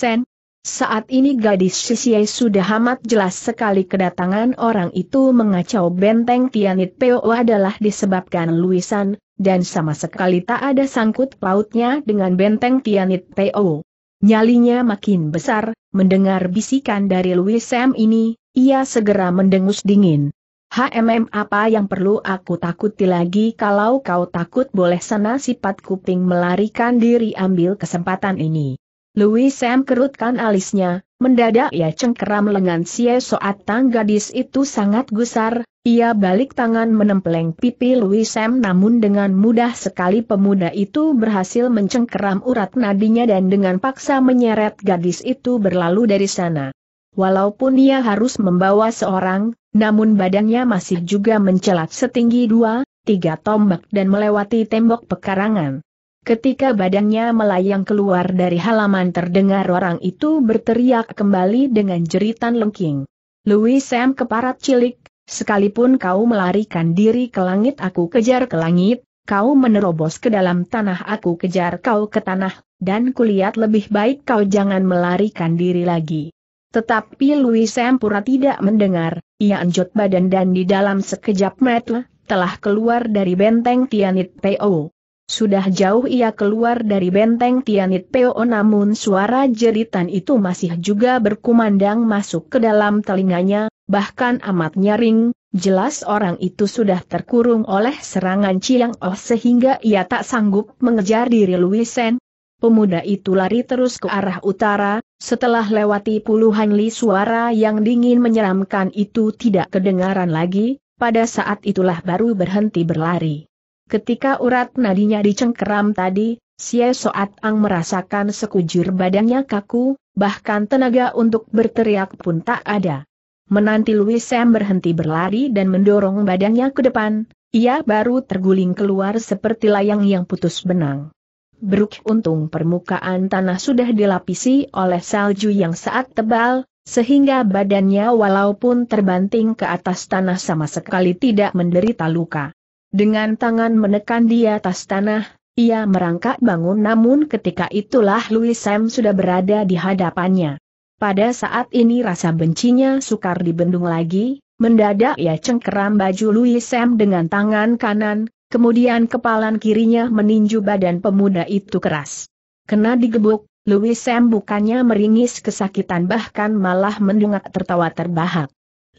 [SPEAKER 1] saat ini gadis Sisie sudah amat jelas sekali kedatangan orang itu mengacau benteng Tianit Peo adalah disebabkan luisan, dan sama sekali tak ada sangkut pautnya dengan benteng Tianit Peo. Nyalinya makin besar, mendengar bisikan dari Louis ini, ia segera mendengus dingin. HMM apa yang perlu aku takuti lagi kalau kau takut boleh sana sifat kuping melarikan diri ambil kesempatan ini. Louis Sam kerutkan alisnya, mendadak ia cengkeram lengan Soat tang gadis itu sangat gusar, ia balik tangan menempeleng pipi Louis Sam namun dengan mudah sekali pemuda itu berhasil mencengkeram urat nadinya dan dengan paksa menyeret gadis itu berlalu dari sana. Walaupun ia harus membawa seorang, namun badannya masih juga mencelat setinggi dua, tiga tombak dan melewati tembok pekarangan. Ketika badannya melayang keluar dari halaman terdengar orang itu berteriak kembali dengan jeritan lengking. Louis Sam keparat cilik, sekalipun kau melarikan diri ke langit aku kejar ke langit, kau menerobos ke dalam tanah aku kejar kau ke tanah, dan kulihat lebih baik kau jangan melarikan diri lagi. Tetapi Louis Sam pura tidak mendengar, ia anjut badan dan di dalam sekejap mata, telah keluar dari benteng Tianit P.O. Sudah jauh ia keluar dari benteng Tianit Peo namun suara jeritan itu masih juga berkumandang masuk ke dalam telinganya, bahkan amat nyaring, jelas orang itu sudah terkurung oleh serangan Chiang Oh sehingga ia tak sanggup mengejar diri Luisen. Pemuda itu lari terus ke arah utara, setelah lewati puluhan li suara yang dingin menyeramkan itu tidak kedengaran lagi, pada saat itulah baru berhenti berlari. Ketika urat nadinya dicengkeram tadi, Xie Soat Ang merasakan sekujur badannya kaku, bahkan tenaga untuk berteriak pun tak ada. Menanti Louis Sam berhenti berlari dan mendorong badannya ke depan, ia baru terguling keluar seperti layang yang putus benang. Beruk untung permukaan tanah sudah dilapisi oleh salju yang saat tebal, sehingga badannya walaupun terbanting ke atas tanah sama sekali tidak menderita luka. Dengan tangan menekan di atas tanah, ia merangkak bangun namun ketika itulah Louis Sam sudah berada di hadapannya. Pada saat ini rasa bencinya sukar dibendung lagi, mendadak ia cengkeram baju Louis Sam dengan tangan kanan, kemudian kepalan kirinya meninju badan pemuda itu keras. Kena digebuk, Louis Sam bukannya meringis kesakitan bahkan malah mendungak tertawa terbahak.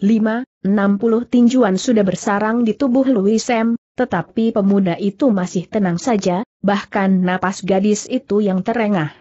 [SPEAKER 1] 5, 60 tinjuan sudah bersarang di tubuh Louis Sam, tetapi pemuda itu masih tenang saja, bahkan napas gadis itu yang terengah.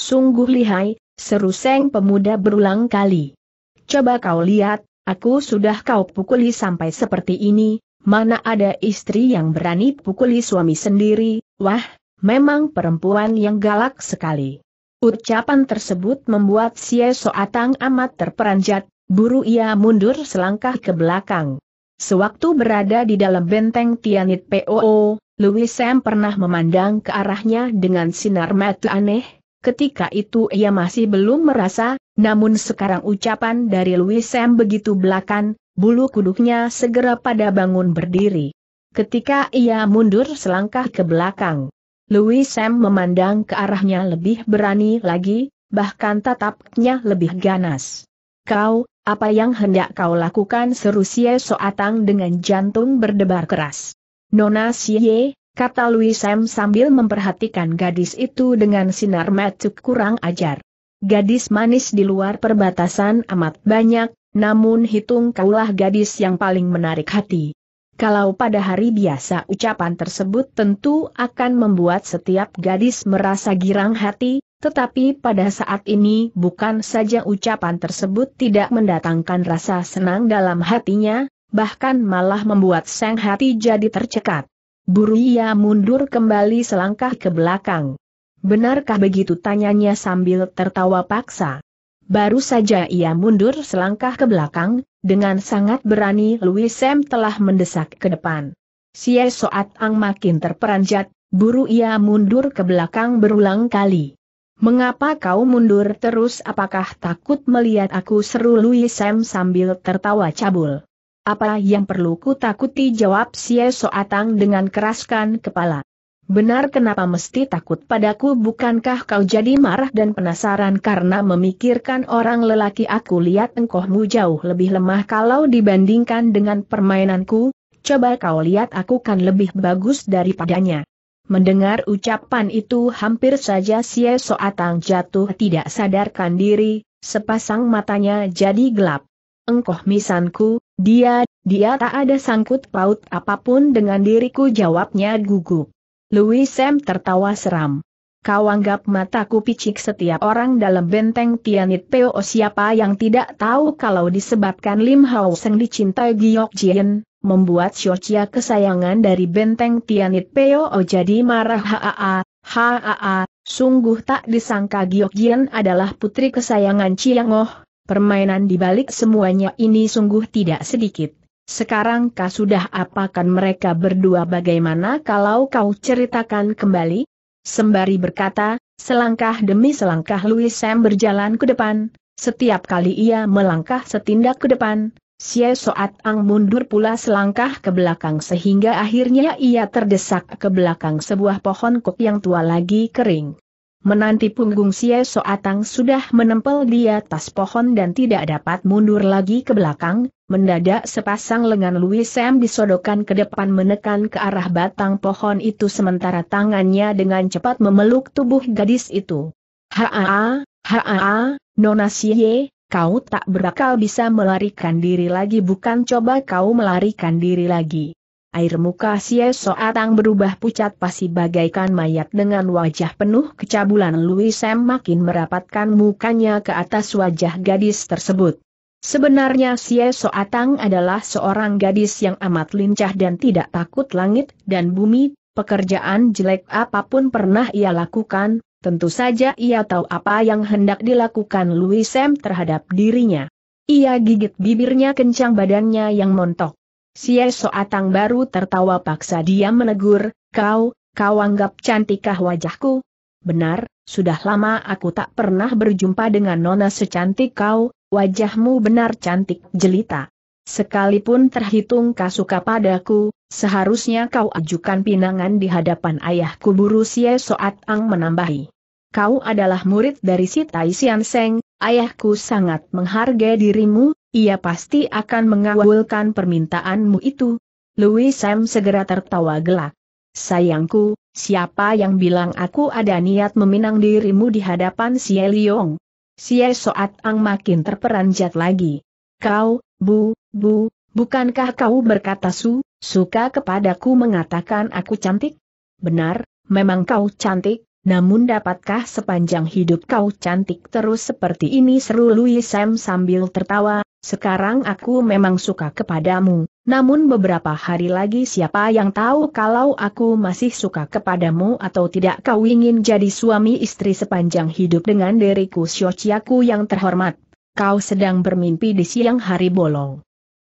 [SPEAKER 1] Sungguh lihai, seru seng pemuda berulang kali. Coba kau lihat, aku sudah kau pukuli sampai seperti ini, mana ada istri yang berani pukuli suami sendiri, wah, memang perempuan yang galak sekali. Ucapan tersebut membuat Sieso Soatang amat terperanjat, buru ia mundur selangkah ke belakang. Sewaktu berada di dalam benteng Tianit POO, Louis Sam pernah memandang ke arahnya dengan sinar mata aneh, ketika itu ia masih belum merasa, namun sekarang ucapan dari Louis Sam begitu belakan, bulu kuduknya segera pada bangun berdiri. Ketika ia mundur selangkah ke belakang, Louis Sam memandang ke arahnya lebih berani lagi, bahkan tatapnya lebih ganas. Kau, apa yang hendak kau lakukan seru Xie Soatang dengan jantung berdebar keras. Nona Xie, kata Louis Sam sambil memperhatikan gadis itu dengan sinar macuk kurang ajar. Gadis manis di luar perbatasan amat banyak, namun hitung kaulah gadis yang paling menarik hati. Kalau pada hari biasa ucapan tersebut tentu akan membuat setiap gadis merasa girang hati, tetapi pada saat ini bukan saja ucapan tersebut tidak mendatangkan rasa senang dalam hatinya, bahkan malah membuat sang hati jadi tercekat. Buru ia mundur kembali selangkah ke belakang. Benarkah begitu tanyanya sambil tertawa paksa? Baru saja ia mundur selangkah ke belakang, dengan sangat berani Louis Sam telah mendesak ke depan. Xie Soat Ang makin terperanjat, buru ia mundur ke belakang berulang kali. Mengapa kau mundur terus apakah takut melihat aku seru Louis Sam sambil tertawa cabul. Apa yang perlu ku takuti jawab Sia Soatang dengan keraskan kepala. Benar kenapa mesti takut padaku bukankah kau jadi marah dan penasaran karena memikirkan orang lelaki aku lihat engkohmu jauh lebih lemah kalau dibandingkan dengan permainanku, coba kau lihat aku kan lebih bagus daripadanya. Mendengar ucapan itu hampir saja si Soatang jatuh tidak sadarkan diri, sepasang matanya jadi gelap. Engkoh misanku, dia, dia tak ada sangkut paut apapun dengan diriku jawabnya gugup. Louis Sam tertawa seram. Kau anggap mataku picik setiap orang dalam benteng Tianit Peo siapa yang tidak tahu kalau disebabkan Lim Hao Seng dicintai Giok Jien, membuat Shochia kesayangan dari benteng Tianit Peo oh jadi marah haa, haa, sungguh tak disangka Giokjian adalah putri kesayangan Chiangoh, permainan di balik semuanya ini sungguh tidak sedikit. Sekarang kau sudah apakan mereka berdua bagaimana kalau kau ceritakan kembali? Sembari berkata, selangkah demi selangkah Louis Sam berjalan ke depan, setiap kali ia melangkah setindak ke depan, Sia Soat Ang mundur pula selangkah ke belakang sehingga akhirnya ia terdesak ke belakang sebuah pohon kok yang tua lagi kering. Menanti punggung Sia Soat Ang sudah menempel di atas pohon dan tidak dapat mundur lagi ke belakang, mendadak sepasang lengan Louis Sam disodokan ke depan menekan ke arah batang pohon itu sementara tangannya dengan cepat memeluk tubuh gadis itu. Haa, haa, Haa, Nona Xie, kau tak berakal bisa melarikan diri lagi bukan coba kau melarikan diri lagi. Air muka si Soatang berubah pucat pasi bagaikan mayat dengan wajah penuh kecabulan Louis Sam makin merapatkan mukanya ke atas wajah gadis tersebut. Sebenarnya si Soatang adalah seorang gadis yang amat lincah dan tidak takut langit dan bumi, pekerjaan jelek apapun pernah ia lakukan, Tentu saja ia tahu apa yang hendak dilakukan Louis Sam terhadap dirinya. Ia gigit bibirnya kencang badannya yang montok. Sieso Atang baru tertawa paksa dia menegur, kau, kau anggap cantikkah wajahku? Benar, sudah lama aku tak pernah berjumpa dengan nona secantik kau, wajahmu benar cantik jelita. Sekalipun terhitung kasuka padaku, seharusnya kau ajukan pinangan di hadapan ayahku buru Sieso Atang menambahi kau adalah murid dari si Tai Sian Seng, ayahku sangat menghargai dirimu, ia pasti akan mengawulkan permintaanmu itu. Louis Sam segera tertawa gelak. Sayangku, siapa yang bilang aku ada niat meminang dirimu di hadapan Xie Liong? Xie Soat Ang makin terperanjat lagi. Kau, bu, bu, bukankah kau berkata su, suka kepadaku mengatakan aku cantik? Benar, memang kau cantik, namun dapatkah sepanjang hidup kau cantik terus seperti ini seru Louis Sam sambil tertawa, sekarang aku memang suka kepadamu, namun beberapa hari lagi siapa yang tahu kalau aku masih suka kepadamu atau tidak kau ingin jadi suami istri sepanjang hidup dengan diriku Xiaoqiaku yang terhormat. Kau sedang bermimpi di siang hari bolong.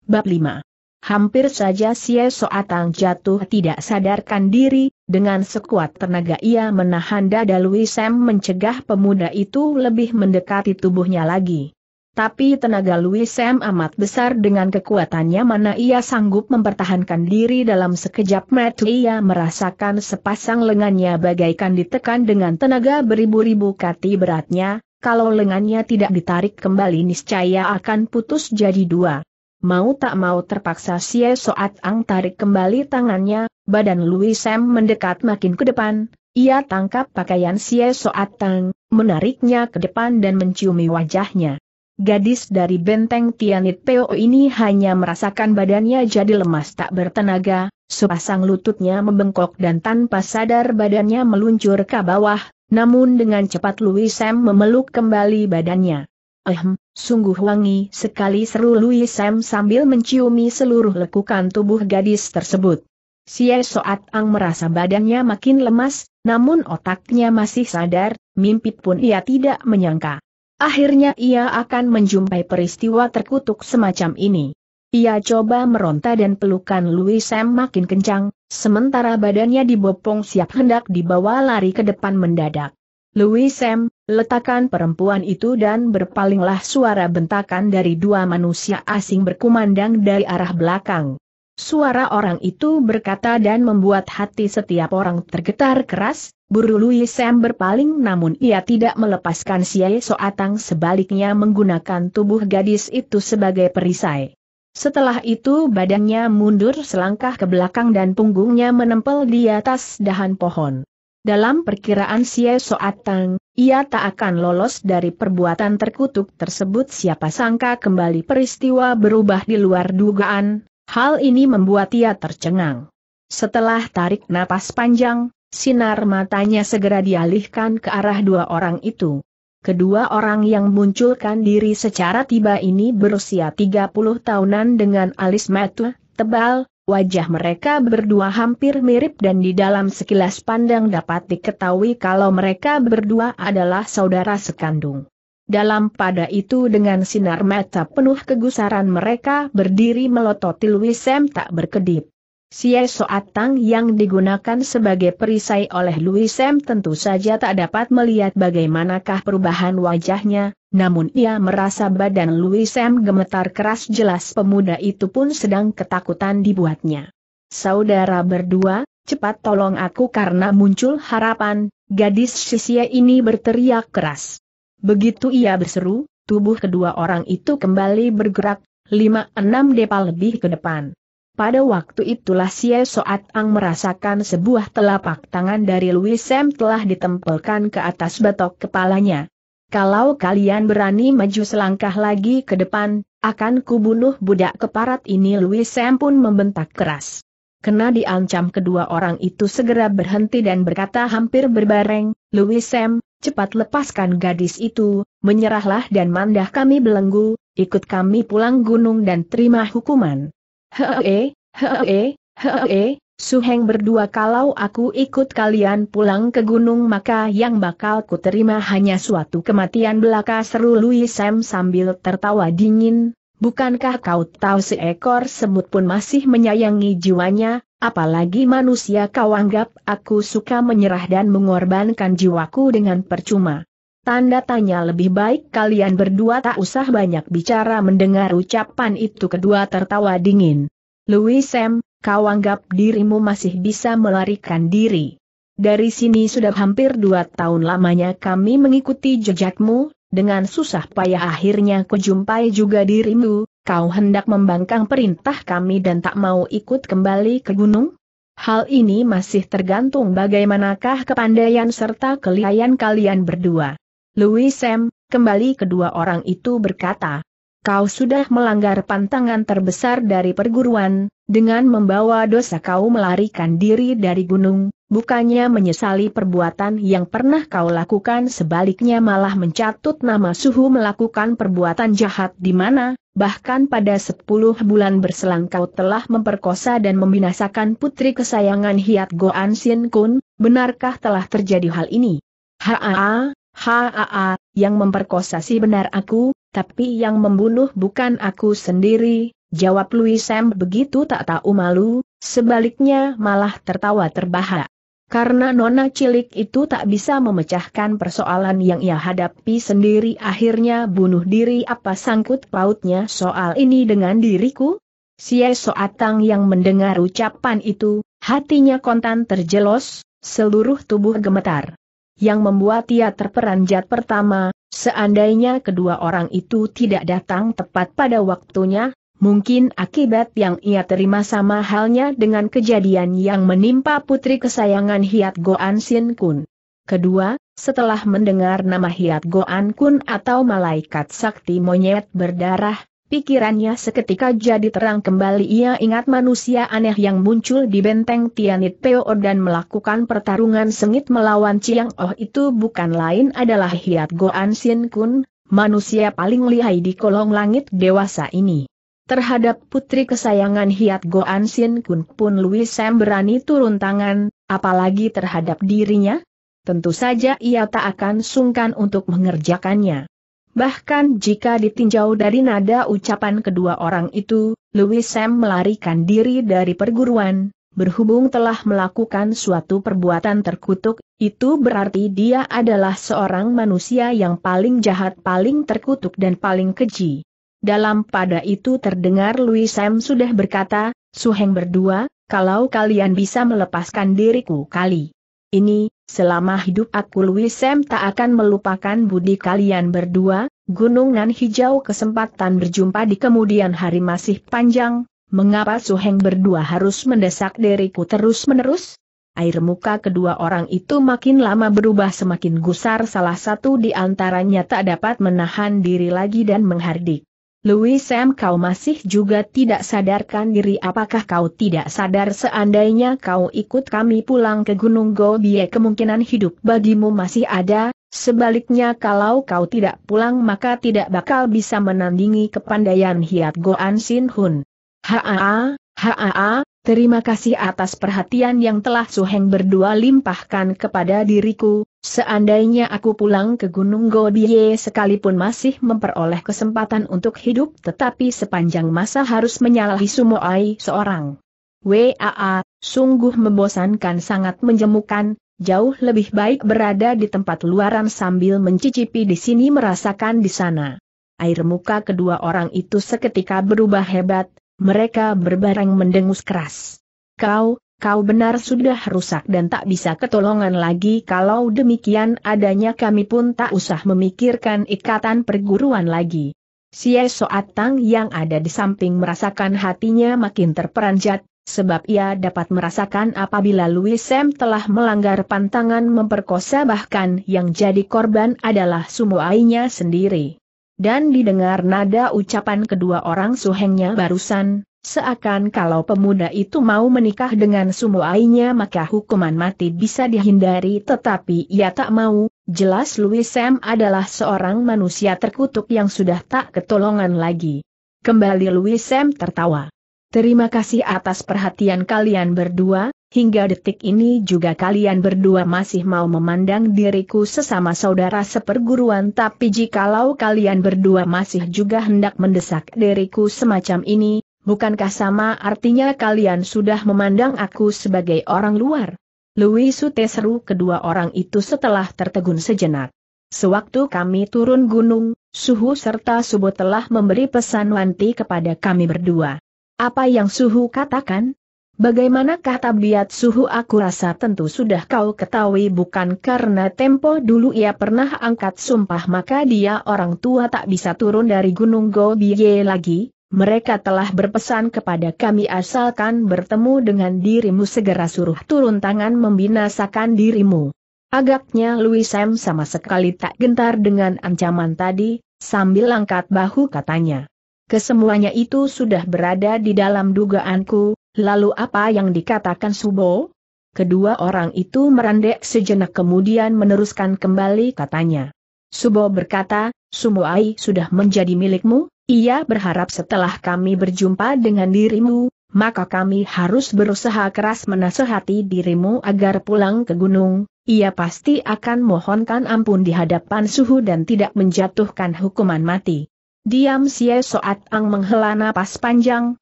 [SPEAKER 1] Bab 5 Hampir saja Sia Soatang jatuh tidak sadarkan diri, dengan sekuat tenaga ia menahan dada Louis Sam mencegah pemuda itu lebih mendekati tubuhnya lagi. Tapi tenaga Louis Sam amat besar dengan kekuatannya mana ia sanggup mempertahankan diri dalam sekejap mata ia merasakan sepasang lengannya bagaikan ditekan dengan tenaga beribu-ribu kati beratnya, kalau lengannya tidak ditarik kembali niscaya akan putus jadi dua. Mau tak mau terpaksa Sia Soat Ang tarik kembali tangannya, Badan Louis Sam mendekat makin ke depan, ia tangkap pakaian Xie Soatang, menariknya ke depan dan menciumi wajahnya. Gadis dari benteng Tianit Peo ini hanya merasakan badannya jadi lemas tak bertenaga, sepasang lututnya membengkok dan tanpa sadar badannya meluncur ke bawah, namun dengan cepat Louis Sam memeluk kembali badannya. Ehm, sungguh wangi sekali seru Louis Sam sambil menciumi seluruh lekukan tubuh gadis tersebut. Xie Soat Ang merasa badannya makin lemas, namun otaknya masih sadar, mimpi pun ia tidak menyangka. Akhirnya ia akan menjumpai peristiwa terkutuk semacam ini. Ia coba meronta dan pelukan Louis Sam makin kencang, sementara badannya dibopong siap hendak dibawa lari ke depan mendadak. Louis Sam, letakkan perempuan itu dan berpalinglah suara bentakan dari dua manusia asing berkumandang dari arah belakang. Suara orang itu berkata dan membuat hati setiap orang tergetar keras, buru Louis Sam berpaling namun ia tidak melepaskan Siai Soatang sebaliknya menggunakan tubuh gadis itu sebagai perisai. Setelah itu badannya mundur selangkah ke belakang dan punggungnya menempel di atas dahan pohon. Dalam perkiraan Siai Soatang, ia tak akan lolos dari perbuatan terkutuk tersebut siapa sangka kembali peristiwa berubah di luar dugaan, Hal ini membuat ia tercengang. Setelah tarik napas panjang, sinar matanya segera dialihkan ke arah dua orang itu. Kedua orang yang munculkan diri secara tiba ini berusia 30 tahunan dengan alis matu, tebal, wajah mereka berdua hampir mirip dan di dalam sekilas pandang dapat diketahui kalau mereka berdua adalah saudara sekandung. Dalam pada itu dengan sinar mata penuh kegusaran mereka berdiri melototi Luisem tak berkedip. Sia Soatang yang digunakan sebagai perisai oleh Luisem tentu saja tak dapat melihat bagaimanakah perubahan wajahnya, namun ia merasa badan Luisem gemetar keras jelas pemuda itu pun sedang ketakutan dibuatnya. Saudara berdua, cepat tolong aku karena muncul harapan, gadis sisia ini berteriak keras. Begitu ia berseru, tubuh kedua orang itu kembali bergerak, lima enam depa lebih ke depan. Pada waktu itulah Xie Soat Ang merasakan sebuah telapak tangan dari Louis Sam telah ditempelkan ke atas batok kepalanya. Kalau kalian berani maju selangkah lagi ke depan, akan kubunuh budak keparat ini Louis Sam pun membentak keras. Kena diancam kedua orang itu segera berhenti dan berkata hampir berbareng, Louis Sam, cepat lepaskan gadis itu, menyerahlah dan mandah kami belenggu, ikut kami pulang gunung dan terima hukuman. Hee, hee, hee, Suheng berdua kalau aku ikut kalian pulang ke gunung maka yang bakal ku terima hanya suatu kematian belaka seru Louis Sam sambil tertawa dingin, bukankah kau tahu seekor semut pun masih menyayangi jiwanya, Apalagi manusia kau anggap aku suka menyerah dan mengorbankan jiwaku dengan percuma. Tanda tanya lebih baik kalian berdua tak usah banyak bicara mendengar ucapan itu kedua tertawa dingin. Louis Sam, kau anggap dirimu masih bisa melarikan diri. Dari sini sudah hampir dua tahun lamanya kami mengikuti jejakmu, dengan susah payah akhirnya kujumpai juga dirimu, kau hendak membangkang perintah kami dan tak mau ikut kembali ke gunung? Hal ini masih tergantung bagaimanakah kepandaian serta kelihayan kalian berdua. Louis Sam, kembali kedua orang itu berkata, kau sudah melanggar pantangan terbesar dari perguruan, dengan membawa dosa kau melarikan diri dari gunung, bukannya menyesali perbuatan yang pernah kau lakukan sebaliknya malah mencatut nama suhu melakukan perbuatan jahat di mana, bahkan pada 10 bulan berselang kau telah memperkosa dan membinasakan putri kesayangan Hiat Goan Sin Kun, benarkah telah terjadi hal ini? Haa, haa, yang memperkosa si benar aku, tapi yang membunuh bukan aku sendiri, jawab Louis Sam begitu tak tahu malu, sebaliknya malah tertawa terbahak. Karena nona cilik itu tak bisa memecahkan persoalan yang ia hadapi sendiri akhirnya bunuh diri apa sangkut pautnya soal ini dengan diriku? Si Soatang yang mendengar ucapan itu, hatinya kontan terjelos, seluruh tubuh gemetar. Yang membuat ia terperanjat pertama, Seandainya kedua orang itu tidak datang tepat pada waktunya, mungkin akibat yang ia terima sama halnya dengan kejadian yang menimpa putri kesayangan Hiat Goan Sin Kun. Kedua, setelah mendengar nama Hiat Goan Kun atau malaikat sakti monyet berdarah, Pikirannya seketika jadi terang kembali ia ingat manusia aneh yang muncul di benteng Tianit Peo dan melakukan pertarungan sengit melawan Chiang Oh itu bukan lain adalah Hiat Goan Sien Kun, manusia paling lihai di kolong langit dewasa ini. Terhadap putri kesayangan Hiat Goan Sien Kun pun Louis Sam berani turun tangan, apalagi terhadap dirinya? Tentu saja ia tak akan sungkan untuk mengerjakannya. Bahkan jika ditinjau dari nada ucapan kedua orang itu, Louis Sam melarikan diri dari perguruan, berhubung telah melakukan suatu perbuatan terkutuk, itu berarti dia adalah seorang manusia yang paling jahat paling terkutuk dan paling keji. Dalam pada itu terdengar Louis Sam sudah berkata, Suheng berdua, kalau kalian bisa melepaskan diriku kali ini, selama hidup aku Luisem tak akan melupakan budi kalian berdua, gunungan hijau kesempatan berjumpa di kemudian hari masih panjang, mengapa suheng berdua harus mendesak diriku terus-menerus? Air muka kedua orang itu makin lama berubah semakin gusar salah satu di antaranya tak dapat menahan diri lagi dan menghardik. Louis Sam kau masih juga tidak sadarkan diri apakah kau tidak sadar seandainya kau ikut kami pulang ke Gunung Gobie kemungkinan hidup bagimu masih ada, sebaliknya kalau kau tidak pulang maka tidak bakal bisa menandingi kepandaian Hiat Goan Sin Hun. Haa, haa, Terima kasih atas perhatian yang telah Suheng berdua limpahkan kepada diriku, seandainya aku pulang ke Gunung Godie sekalipun masih memperoleh kesempatan untuk hidup tetapi sepanjang masa harus menyalahi Sumoai seorang. WAA, sungguh membosankan sangat menjemukan, jauh lebih baik berada di tempat luaran sambil mencicipi di sini merasakan di sana. Air muka kedua orang itu seketika berubah hebat, mereka berbareng mendengus keras. Kau, kau benar sudah rusak dan tak bisa ketolongan lagi kalau demikian adanya kami pun tak usah memikirkan ikatan perguruan lagi. Soat Soatang yang ada di samping merasakan hatinya makin terperanjat, sebab ia dapat merasakan apabila Louis Sam telah melanggar pantangan memperkosa bahkan yang jadi korban adalah sumuainya sendiri dan didengar nada ucapan kedua orang suhengnya barusan, seakan kalau pemuda itu mau menikah dengan sumuainya maka hukuman mati bisa dihindari tetapi ia tak mau, jelas Louis Sam adalah seorang manusia terkutuk yang sudah tak ketolongan lagi. Kembali Louis Sam tertawa. Terima kasih atas perhatian kalian berdua, Hingga detik ini juga kalian berdua masih mau memandang diriku sesama saudara seperguruan tapi jikalau kalian berdua masih juga hendak mendesak diriku semacam ini, bukankah sama artinya kalian sudah memandang aku sebagai orang luar? Louis Sute seru kedua orang itu setelah tertegun sejenak. Sewaktu kami turun gunung, Suhu serta Subo telah memberi pesan Wanti kepada kami berdua. Apa yang Suhu katakan? Bagaimanakah tabiat suhu aku rasa tentu sudah kau ketahui bukan karena tempo dulu ia pernah angkat sumpah maka dia orang tua tak bisa turun dari gunung Gobiye lagi, mereka telah berpesan kepada kami asalkan bertemu dengan dirimu segera suruh turun tangan membinasakan dirimu. Agaknya Louis Sam sama sekali tak gentar dengan ancaman tadi, sambil angkat bahu katanya. Kesemuanya itu sudah berada di dalam dugaanku, Lalu apa yang dikatakan Subo? Kedua orang itu merandek sejenak kemudian meneruskan kembali katanya. Subo berkata, Sumuai sudah menjadi milikmu, ia berharap setelah kami berjumpa dengan dirimu, maka kami harus berusaha keras menasehati dirimu agar pulang ke gunung, ia pasti akan mohonkan ampun di hadapan suhu dan tidak menjatuhkan hukuman mati. Diam Xie Soat Ang menghela napas panjang,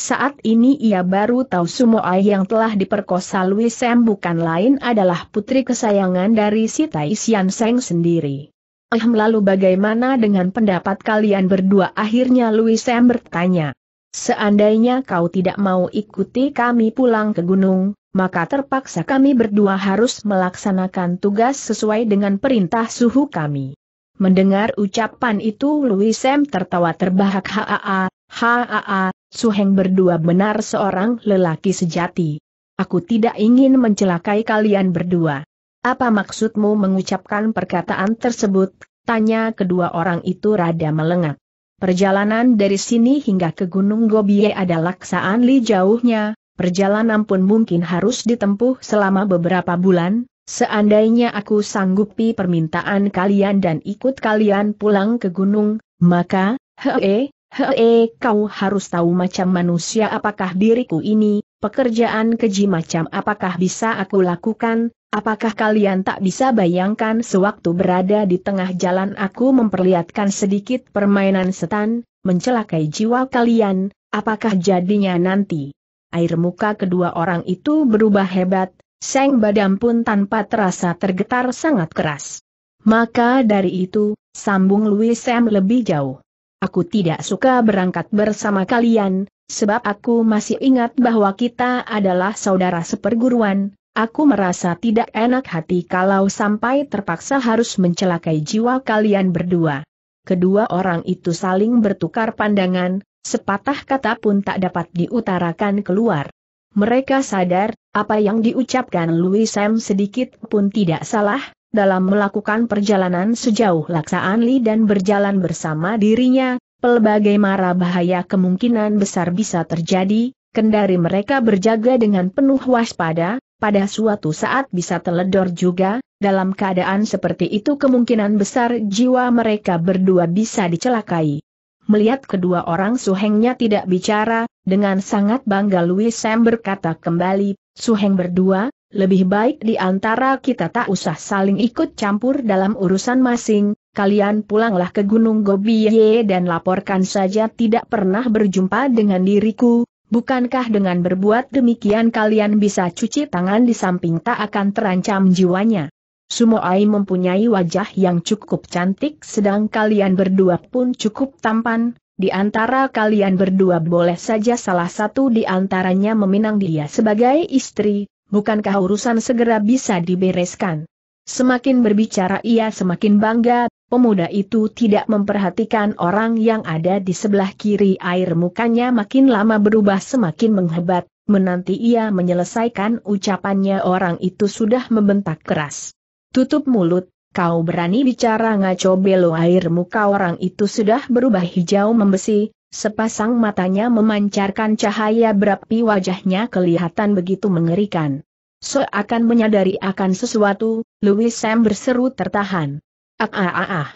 [SPEAKER 1] saat ini ia baru tahu semua yang telah diperkosa Louis Sam bukan lain adalah putri kesayangan dari si Tai Sian Seng sendiri. Eh lalu bagaimana dengan pendapat kalian berdua akhirnya Louis Sam bertanya. Seandainya kau tidak mau ikuti kami pulang ke gunung, maka terpaksa kami berdua harus melaksanakan tugas sesuai dengan perintah suhu kami. Mendengar ucapan itu Louis Sam tertawa terbahak-haa, Haa, suheng berdua benar seorang lelaki sejati. Aku tidak ingin mencelakai kalian berdua. Apa maksudmu mengucapkan perkataan tersebut? Tanya kedua orang itu rada melengak. Perjalanan dari sini hingga ke Gunung Gobie adalah laksaan li jauhnya, perjalanan pun mungkin harus ditempuh selama beberapa bulan, Seandainya aku sanggupi permintaan kalian dan ikut kalian pulang ke gunung, maka, hee, Hei, kau harus tahu macam manusia apakah diriku ini, pekerjaan keji macam apakah bisa aku lakukan, apakah kalian tak bisa bayangkan sewaktu berada di tengah jalan aku memperlihatkan sedikit permainan setan, mencelakai jiwa kalian, apakah jadinya nanti? Air muka kedua orang itu berubah hebat, seng badam pun tanpa terasa tergetar sangat keras. Maka dari itu, sambung Louis Sam lebih jauh. Aku tidak suka berangkat bersama kalian, sebab aku masih ingat bahwa kita adalah saudara seperguruan, Aku merasa tidak enak hati kalau sampai terpaksa harus mencelakai jiwa kalian berdua. Kedua orang itu saling bertukar pandangan, sepatah kata pun tak dapat diutarakan keluar. Mereka sadar, apa yang diucapkan Louis Sam sedikit pun tidak salah, dalam melakukan perjalanan sejauh Laksaan Li dan berjalan bersama dirinya, pelbagai mara bahaya kemungkinan besar bisa terjadi, kendari mereka berjaga dengan penuh waspada, pada suatu saat bisa teledor juga, dalam keadaan seperti itu kemungkinan besar jiwa mereka berdua bisa dicelakai. Melihat kedua orang suhengnya tidak bicara, dengan sangat bangga Louis Sam berkata kembali, suheng berdua, lebih baik di antara kita tak usah saling ikut campur dalam urusan masing, kalian pulanglah ke Gunung Gobiye dan laporkan saja tidak pernah berjumpa dengan diriku, bukankah dengan berbuat demikian kalian bisa cuci tangan di samping tak akan terancam jiwanya. Sumoai mempunyai wajah yang cukup cantik sedang kalian berdua pun cukup tampan, di antara kalian berdua boleh saja salah satu di antaranya meminang dia sebagai istri, bukankah urusan segera bisa dibereskan? Semakin berbicara ia semakin bangga, pemuda itu tidak memperhatikan orang yang ada di sebelah kiri air mukanya makin lama berubah semakin menghebat, menanti ia menyelesaikan ucapannya orang itu sudah membentak keras. Tutup mulut, Kau berani bicara ngaco belo air muka orang itu sudah berubah hijau membesi, sepasang matanya memancarkan cahaya berapi wajahnya kelihatan begitu mengerikan. Seakan so, menyadari akan sesuatu, Louis Sam berseru tertahan. Ah ah ah ah.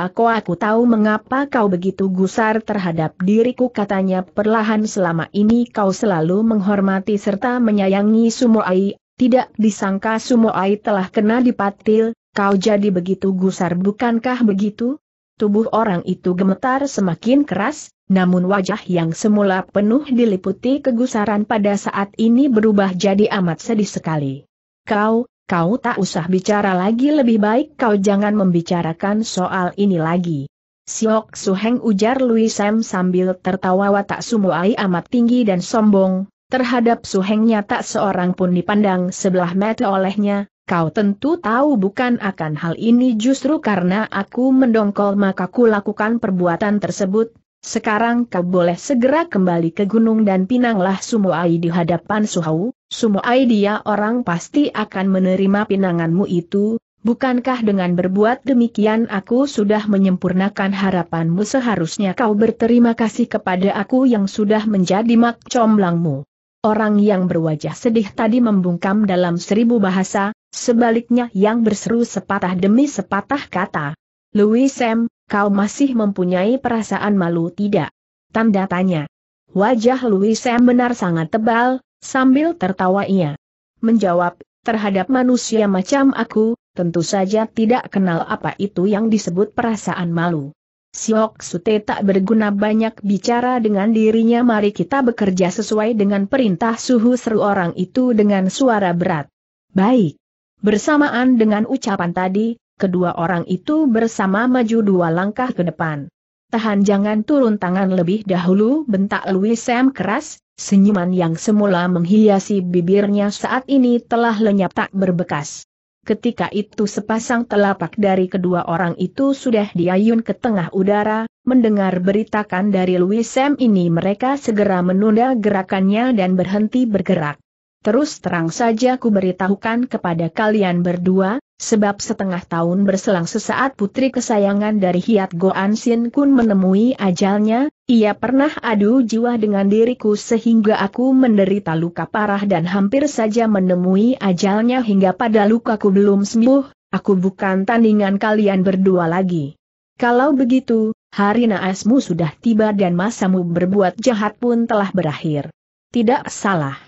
[SPEAKER 1] aku aku tahu mengapa kau begitu gusar terhadap diriku katanya perlahan selama ini kau selalu menghormati serta menyayangi Sumoai, tidak disangka Sumoai telah kena dipatil, kau jadi begitu gusar bukankah begitu? Tubuh orang itu gemetar semakin keras, namun wajah yang semula penuh diliputi kegusaran pada saat ini berubah jadi amat sedih sekali. Kau, kau tak usah bicara lagi lebih baik kau jangan membicarakan soal ini lagi. Siok Suheng ujar Louis Sam sambil tertawa watak Sumoai amat tinggi dan sombong, Terhadap suhengnya tak seorang pun dipandang sebelah mata olehnya, kau tentu tahu bukan akan hal ini justru karena aku mendongkol maka ku lakukan perbuatan tersebut, sekarang kau boleh segera kembali ke gunung dan pinanglah Sumuai di hadapan Suhau, Sumuai dia orang pasti akan menerima pinanganmu itu, bukankah dengan berbuat demikian aku sudah menyempurnakan harapanmu seharusnya kau berterima kasih kepada aku yang sudah menjadi mak comblangmu. Orang yang berwajah sedih tadi membungkam dalam seribu bahasa, sebaliknya yang berseru sepatah demi sepatah kata. Louis Sam, kau masih mempunyai perasaan malu tidak? Tanda tanya. Wajah Louis Sam benar sangat tebal, sambil tertawa ia. Menjawab, terhadap manusia macam aku, tentu saja tidak kenal apa itu yang disebut perasaan malu. Siok Sute tak berguna banyak bicara dengan dirinya mari kita bekerja sesuai dengan perintah suhu seru orang itu dengan suara berat. Baik. Bersamaan dengan ucapan tadi, kedua orang itu bersama maju dua langkah ke depan. Tahan jangan turun tangan lebih dahulu bentak Louis Sam keras, senyuman yang semula menghiasi bibirnya saat ini telah lenyap tak berbekas. Ketika itu sepasang telapak dari kedua orang itu sudah diayun ke tengah udara, mendengar beritakan dari Louis Sam ini mereka segera menunda gerakannya dan berhenti bergerak. Terus terang saja ku beritahukan kepada kalian berdua, sebab setengah tahun berselang sesaat putri kesayangan dari Hiat Goan Sin Kun menemui ajalnya, ia pernah adu jiwa dengan diriku sehingga aku menderita luka parah dan hampir saja menemui ajalnya hingga pada lukaku belum sembuh, aku bukan tandingan kalian berdua lagi. Kalau begitu, hari naasmu sudah tiba dan masamu berbuat jahat pun telah berakhir. Tidak salah.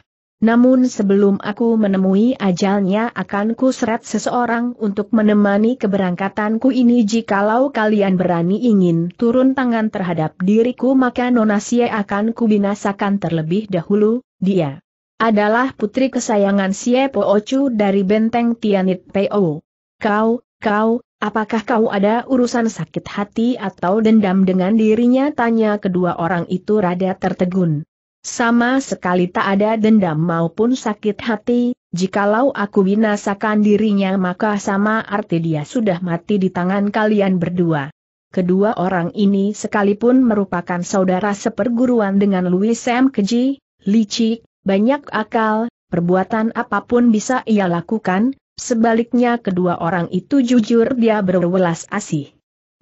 [SPEAKER 1] Namun sebelum aku menemui ajalnya akan kuseret seseorang untuk menemani keberangkatanku ini jikalau kalian berani ingin turun tangan terhadap diriku maka nonasia akan kubinasakan terlebih dahulu, dia adalah putri kesayangan Siepo Ocu dari benteng Tianit Po. Kau, kau, Apakah kau ada urusan sakit hati atau dendam dengan dirinya? Tanya kedua orang itu rada tertegun. Sama sekali tak ada dendam maupun sakit hati, jikalau aku binasakan dirinya maka sama arti dia sudah mati di tangan kalian berdua. Kedua orang ini sekalipun merupakan saudara seperguruan dengan Louis Sam Keji, licik, banyak akal, perbuatan apapun bisa ia lakukan, sebaliknya kedua orang itu jujur dia berwelas asih.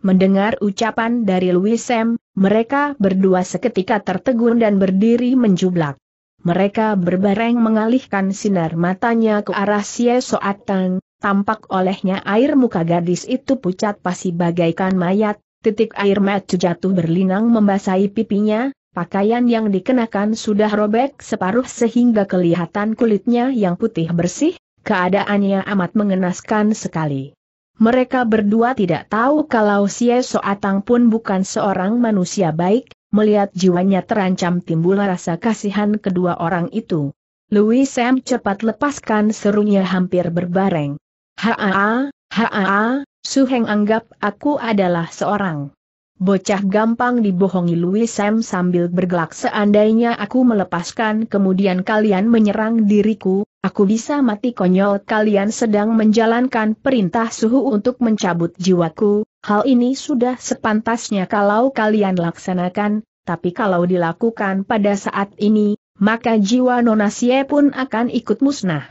[SPEAKER 1] Mendengar ucapan dari Louis Sam, mereka berdua seketika tertegun dan berdiri menjublak. Mereka berbareng mengalihkan sinar matanya ke arah Xie Soatang, tampak olehnya air muka gadis itu pucat pasi bagaikan mayat, titik air mata jatuh berlinang membasahi pipinya, Pakaian yang dikenakan sudah robek separuh sehingga kelihatan kulitnya yang putih bersih, keadaannya amat mengenaskan sekali. Mereka berdua tidak tahu kalau si Soatang pun bukan seorang manusia baik, melihat jiwanya terancam timbul rasa kasihan kedua orang itu. Louis Sam cepat lepaskan serunya hampir berbareng. Haa, haa, Suheng anggap aku adalah seorang Bocah gampang dibohongi Louis Sam sambil bergelak seandainya aku melepaskan kemudian kalian menyerang diriku, aku bisa mati konyol kalian sedang menjalankan perintah suhu untuk mencabut jiwaku, hal ini sudah sepantasnya kalau kalian laksanakan, tapi kalau dilakukan pada saat ini, maka jiwa nonasie pun akan ikut musnah.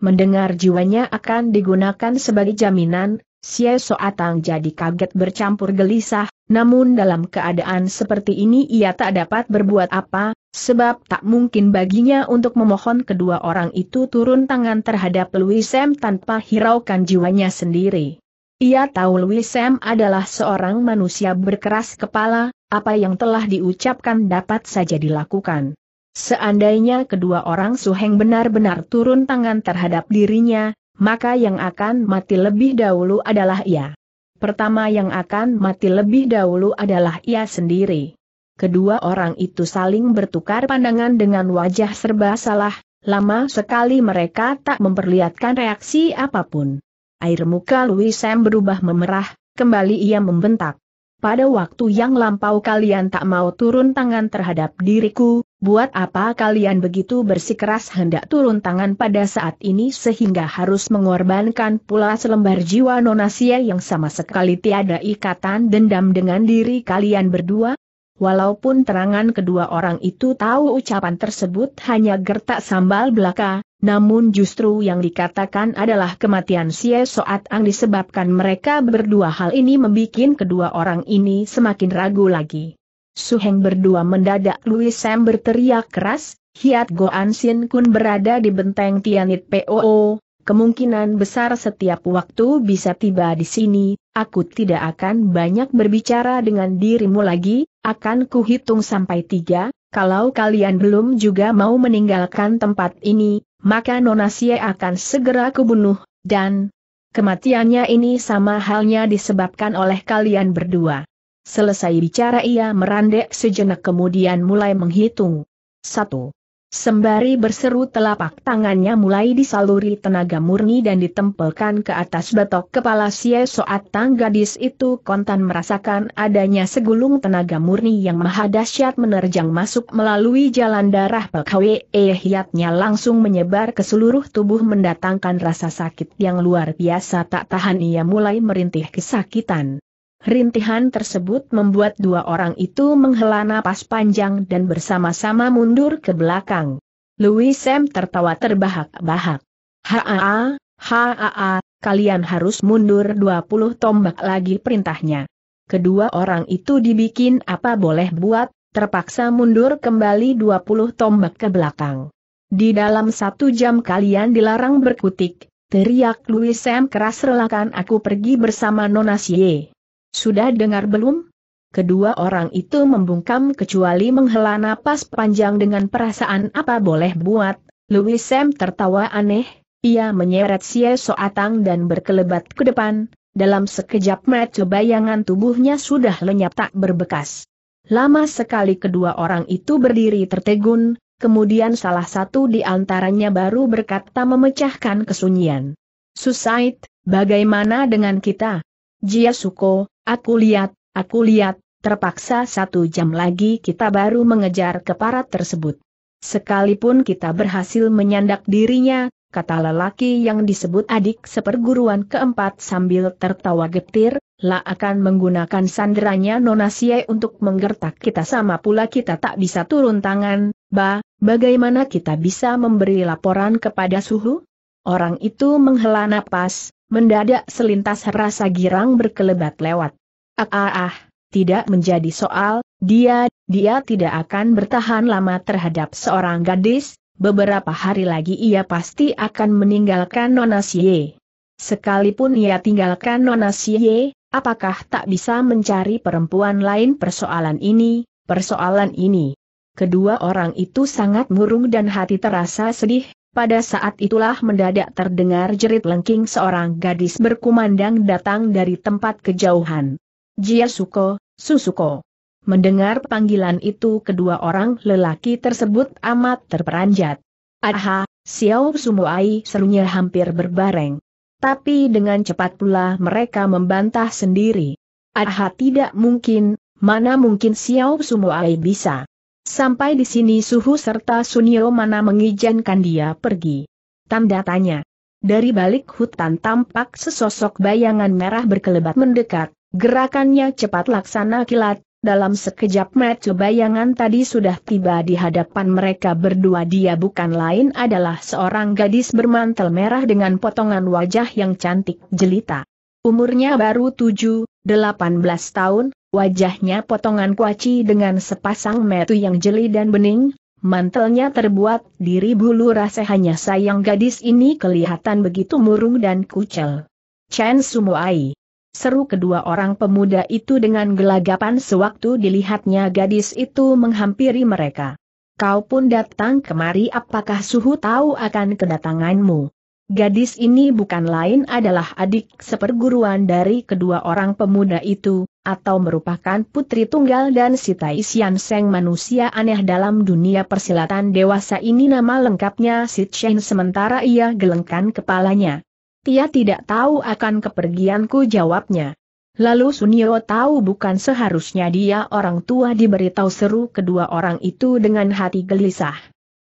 [SPEAKER 1] Mendengar jiwanya akan digunakan sebagai jaminan, Xie Soatang jadi kaget bercampur gelisah, namun dalam keadaan seperti ini ia tak dapat berbuat apa, sebab tak mungkin baginya untuk memohon kedua orang itu turun tangan terhadap Louis Sam tanpa hiraukan jiwanya sendiri. Ia tahu Louis Sam adalah seorang manusia berkeras kepala, apa yang telah diucapkan dapat saja dilakukan. Seandainya kedua orang suheng benar-benar turun tangan terhadap dirinya, maka yang akan mati lebih dahulu adalah ia. Pertama yang akan mati lebih dahulu adalah ia sendiri. Kedua orang itu saling bertukar pandangan dengan wajah serba salah, lama sekali mereka tak memperlihatkan reaksi apapun. Air muka Louis Sam berubah memerah, kembali ia membentak pada waktu yang lampau kalian tak mau turun tangan terhadap diriku, buat apa kalian begitu bersikeras hendak turun tangan pada saat ini sehingga harus mengorbankan pula selembar jiwa nonasia yang sama sekali tiada ikatan dendam dengan diri kalian berdua? Walaupun terangan kedua orang itu tahu ucapan tersebut hanya gertak sambal belaka, namun justru yang dikatakan adalah kematian Sia Soat Ang disebabkan mereka berdua hal ini membuat kedua orang ini semakin ragu lagi. Suheng berdua mendadak Louis Sam berteriak keras, Hiat Goan Sin Kun berada di benteng Tianit POO, kemungkinan besar setiap waktu bisa tiba di sini, aku tidak akan banyak berbicara dengan dirimu lagi, akan kuhitung sampai tiga, kalau kalian belum juga mau meninggalkan tempat ini, maka Nonasie akan segera kubunuh, dan kematiannya ini sama halnya disebabkan oleh kalian berdua. Selesai bicara ia merandek sejenak kemudian mulai menghitung. Satu. Sembari berseru telapak tangannya mulai disaluri tenaga murni dan ditempelkan ke atas batok kepala Soat Soatang gadis itu kontan merasakan adanya segulung tenaga murni yang maha dahsyat menerjang masuk melalui jalan darah Pekwe eh, Hiatnya langsung menyebar ke seluruh tubuh mendatangkan rasa sakit yang luar biasa tak tahan ia mulai merintih kesakitan. Rintihan tersebut membuat dua orang itu menghela napas panjang dan bersama-sama mundur ke belakang. Louis Sam tertawa terbahak-bahak. Haa, haa, kalian harus mundur 20 tombak lagi perintahnya. Kedua orang itu dibikin apa boleh buat, terpaksa mundur kembali 20 tombak ke belakang. Di dalam satu jam kalian dilarang berkutik, teriak Louis Sam keras relakan aku pergi bersama Nona Sye. Sudah dengar belum? Kedua orang itu membungkam kecuali menghela napas panjang dengan perasaan apa boleh buat, Louis Sam tertawa aneh, ia menyeret Sia Soatang dan berkelebat ke depan, dalam sekejap mata bayangan tubuhnya sudah lenyap tak berbekas. Lama sekali kedua orang itu berdiri tertegun, kemudian salah satu di antaranya baru berkata memecahkan kesunyian. Susait, bagaimana dengan kita? Jia Suko, Aku lihat, aku lihat, terpaksa satu jam lagi kita baru mengejar keparat tersebut. Sekalipun kita berhasil menyandak dirinya, kata lelaki yang disebut adik seperguruan keempat sambil tertawa getir, La akan menggunakan sandranya Nona untuk menggertak kita sama pula kita tak bisa turun tangan, ba, bagaimana kita bisa memberi laporan kepada suhu? Orang itu menghela napas, Mendadak selintas rasa girang berkelebat lewat. Ah ah ah, tidak menjadi soal, dia, dia tidak akan bertahan lama terhadap seorang gadis, beberapa hari lagi ia pasti akan meninggalkan Nona Sie. Sekalipun ia tinggalkan Nona Sie, apakah tak bisa mencari perempuan lain persoalan ini, persoalan ini. Kedua orang itu sangat murung dan hati terasa sedih, pada saat itulah mendadak terdengar jerit lengking seorang gadis berkumandang datang dari tempat kejauhan. Jia Suko, Susuko. Mendengar panggilan itu kedua orang lelaki tersebut amat terperanjat. Aha, Xiao Sumuai serunya hampir berbareng. Tapi dengan cepat pula mereka membantah sendiri. Aha tidak mungkin, mana mungkin Xiao Sumuai bisa. Sampai di sini Suhu serta Sunio mana mengizinkan dia pergi. Tanda tanya. Dari balik hutan tampak sesosok bayangan merah berkelebat mendekat, gerakannya cepat laksana kilat, dalam sekejap mata bayangan tadi sudah tiba di hadapan mereka berdua dia bukan lain adalah seorang gadis bermantel merah dengan potongan wajah yang cantik jelita. Umurnya baru 7, 18 tahun, Wajahnya potongan kuaci dengan sepasang metu yang jeli dan bening, mantelnya terbuat dari bulu rasa hanya sayang gadis ini kelihatan begitu murung dan kucel. Chen Sumuai. Seru kedua orang pemuda itu dengan gelagapan sewaktu dilihatnya gadis itu menghampiri mereka. Kau pun datang kemari apakah suhu tahu akan kedatanganmu? Gadis ini bukan lain adalah adik seperguruan dari kedua orang pemuda itu, atau merupakan putri tunggal dan sita Tai Seng manusia aneh dalam dunia persilatan dewasa ini nama lengkapnya sit Chen sementara ia gelengkan kepalanya. Tia tidak tahu akan kepergianku jawabnya. Lalu Sunio tahu bukan seharusnya dia orang tua diberitahu seru kedua orang itu dengan hati gelisah.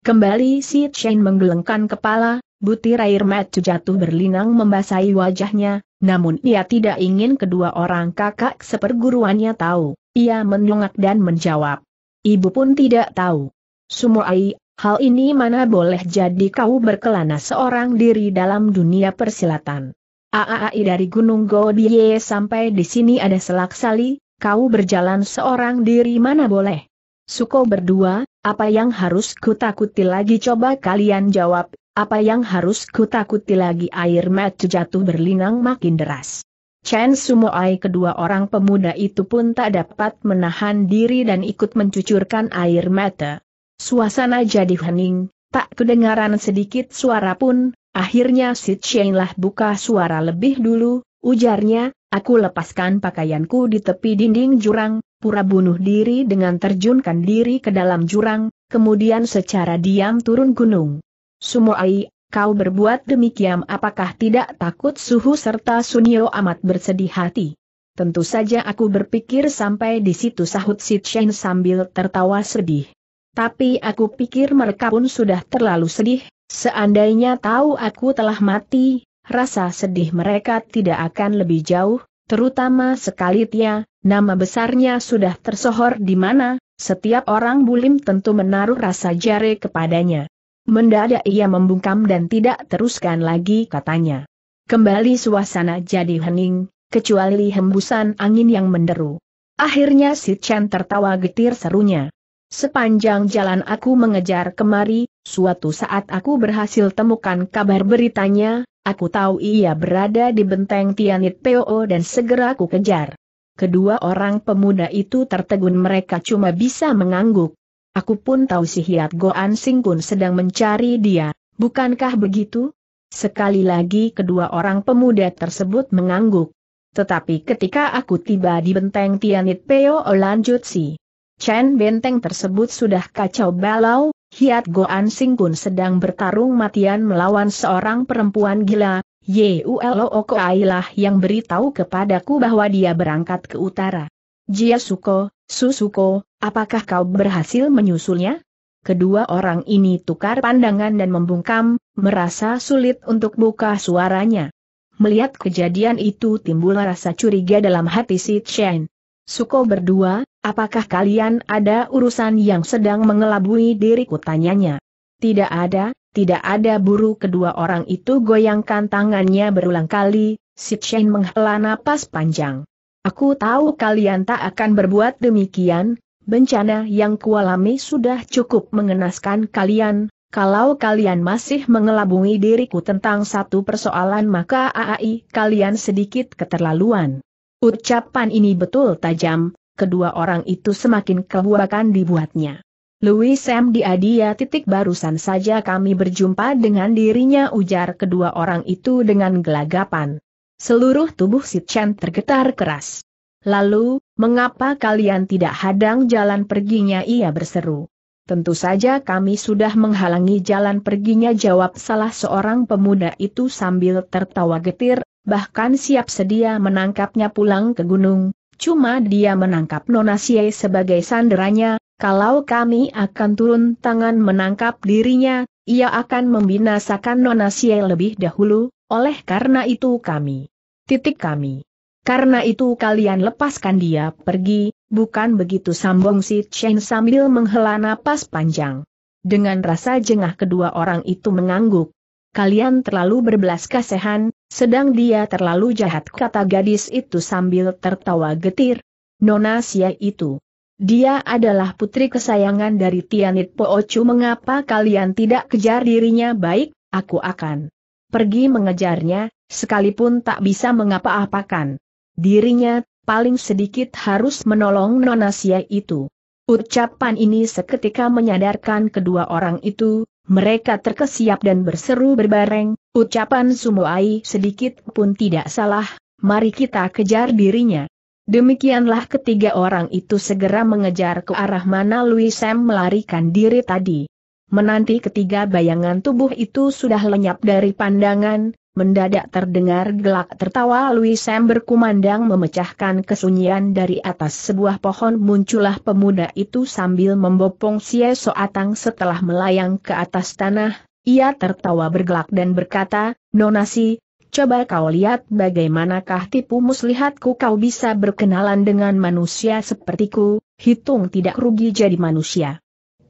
[SPEAKER 1] Kembali si Chen menggelengkan kepala, butir air mata jatuh berlinang membasahi wajahnya, namun ia tidak ingin kedua orang kakak seperguruannya tahu. Ia menyongak dan menjawab. Ibu pun tidak tahu. Sumoai, hal ini mana boleh jadi kau berkelana seorang diri dalam dunia persilatan. Aai dari Gunung Godie sampai di sini ada selak sali, kau berjalan seorang diri mana boleh. Suko berdua, apa yang harus kutakuti lagi coba kalian jawab, apa yang harus kutakuti lagi air mata jatuh berlinang makin deras. Chen Sumoai kedua orang pemuda itu pun tak dapat menahan diri dan ikut mencucurkan air mata. Suasana jadi hening, tak kedengaran sedikit suara pun, akhirnya si Chen lah buka suara lebih dulu, ujarnya, aku lepaskan pakaianku di tepi dinding jurang, pura bunuh diri dengan terjunkan diri ke dalam jurang, kemudian secara diam turun gunung. Sumoai, kau berbuat demikian apakah tidak takut Suhu serta Sunio amat bersedih hati? Tentu saja aku berpikir sampai di situ sahut si Chen sambil tertawa sedih. Tapi aku pikir mereka pun sudah terlalu sedih, seandainya tahu aku telah mati, rasa sedih mereka tidak akan lebih jauh, terutama sekali Tia, nama besarnya sudah tersohor di mana, setiap orang bulim tentu menaruh rasa jare kepadanya. Mendadak ia membungkam dan tidak teruskan lagi katanya. Kembali suasana jadi hening, kecuali hembusan angin yang menderu. Akhirnya si Chen tertawa getir serunya. Sepanjang jalan aku mengejar kemari, suatu saat aku berhasil temukan kabar beritanya, aku tahu ia berada di benteng Tianit POO dan segera aku kejar. Kedua orang pemuda itu tertegun mereka cuma bisa mengangguk. Aku pun tahu si Hiat Goan Singkun sedang mencari dia, bukankah begitu? Sekali lagi kedua orang pemuda tersebut mengangguk. Tetapi ketika aku tiba di benteng Tianit Peo oh, lanjut si Chen benteng tersebut sudah kacau balau, Hiat Goan Singkun sedang bertarung matian melawan seorang perempuan gila, Oko Ailah yang beritahu kepadaku bahwa dia berangkat ke utara. Jia Suko, Susuko, Apakah kau berhasil menyusulnya? Kedua orang ini tukar pandangan dan membungkam, merasa sulit untuk buka suaranya. Melihat kejadian itu timbul rasa curiga dalam hati si Chen. Suko berdua, apakah kalian ada urusan yang sedang mengelabui diriku tanyanya? Tidak ada, tidak ada buru kedua orang itu goyangkan tangannya berulang kali, si Chen menghela napas panjang. Aku tahu kalian tak akan berbuat demikian, Bencana yang kualami sudah cukup mengenaskan kalian, kalau kalian masih mengelabui diriku tentang satu persoalan maka AAI kalian sedikit keterlaluan. Ucapan ini betul tajam, kedua orang itu semakin kebuakan dibuatnya. Louis Sam Diadia titik barusan saja kami berjumpa dengan dirinya ujar kedua orang itu dengan gelagapan. Seluruh tubuh si Chen tergetar keras. Lalu, Mengapa kalian tidak hadang jalan perginya ia berseru. Tentu saja kami sudah menghalangi jalan perginya jawab salah seorang pemuda itu sambil tertawa getir, bahkan siap sedia menangkapnya pulang ke gunung, cuma dia menangkap Nonasie sebagai sanderanya, kalau kami akan turun tangan menangkap dirinya, ia akan membinasakan Nonasie lebih dahulu, oleh karena itu kami. Titik kami. Karena itu kalian lepaskan dia pergi, bukan begitu sambung si Chen sambil menghela napas panjang. Dengan rasa jengah kedua orang itu mengangguk. Kalian terlalu berbelas kasihan, sedang dia terlalu jahat kata gadis itu sambil tertawa getir. Nona Sia itu. Dia adalah putri kesayangan dari Tianit Poocu mengapa kalian tidak kejar dirinya baik, aku akan pergi mengejarnya, sekalipun tak bisa mengapa-apakan. Dirinya, paling sedikit harus menolong nonasia itu. Ucapan ini seketika menyadarkan kedua orang itu, mereka terkesiap dan berseru berbareng, ucapan Sumoai sedikit pun tidak salah, mari kita kejar dirinya. Demikianlah ketiga orang itu segera mengejar ke arah mana Louis Sam melarikan diri tadi. Menanti ketiga bayangan tubuh itu sudah lenyap dari pandangan, Mendadak terdengar gelak tertawa Louis Sam berkumandang memecahkan kesunyian dari atas sebuah pohon muncullah pemuda itu sambil membopong sie soatang setelah melayang ke atas tanah, ia tertawa bergelak dan berkata, Nonasi, coba kau lihat bagaimanakah tipu muslihatku kau bisa berkenalan dengan manusia sepertiku, hitung tidak rugi jadi manusia.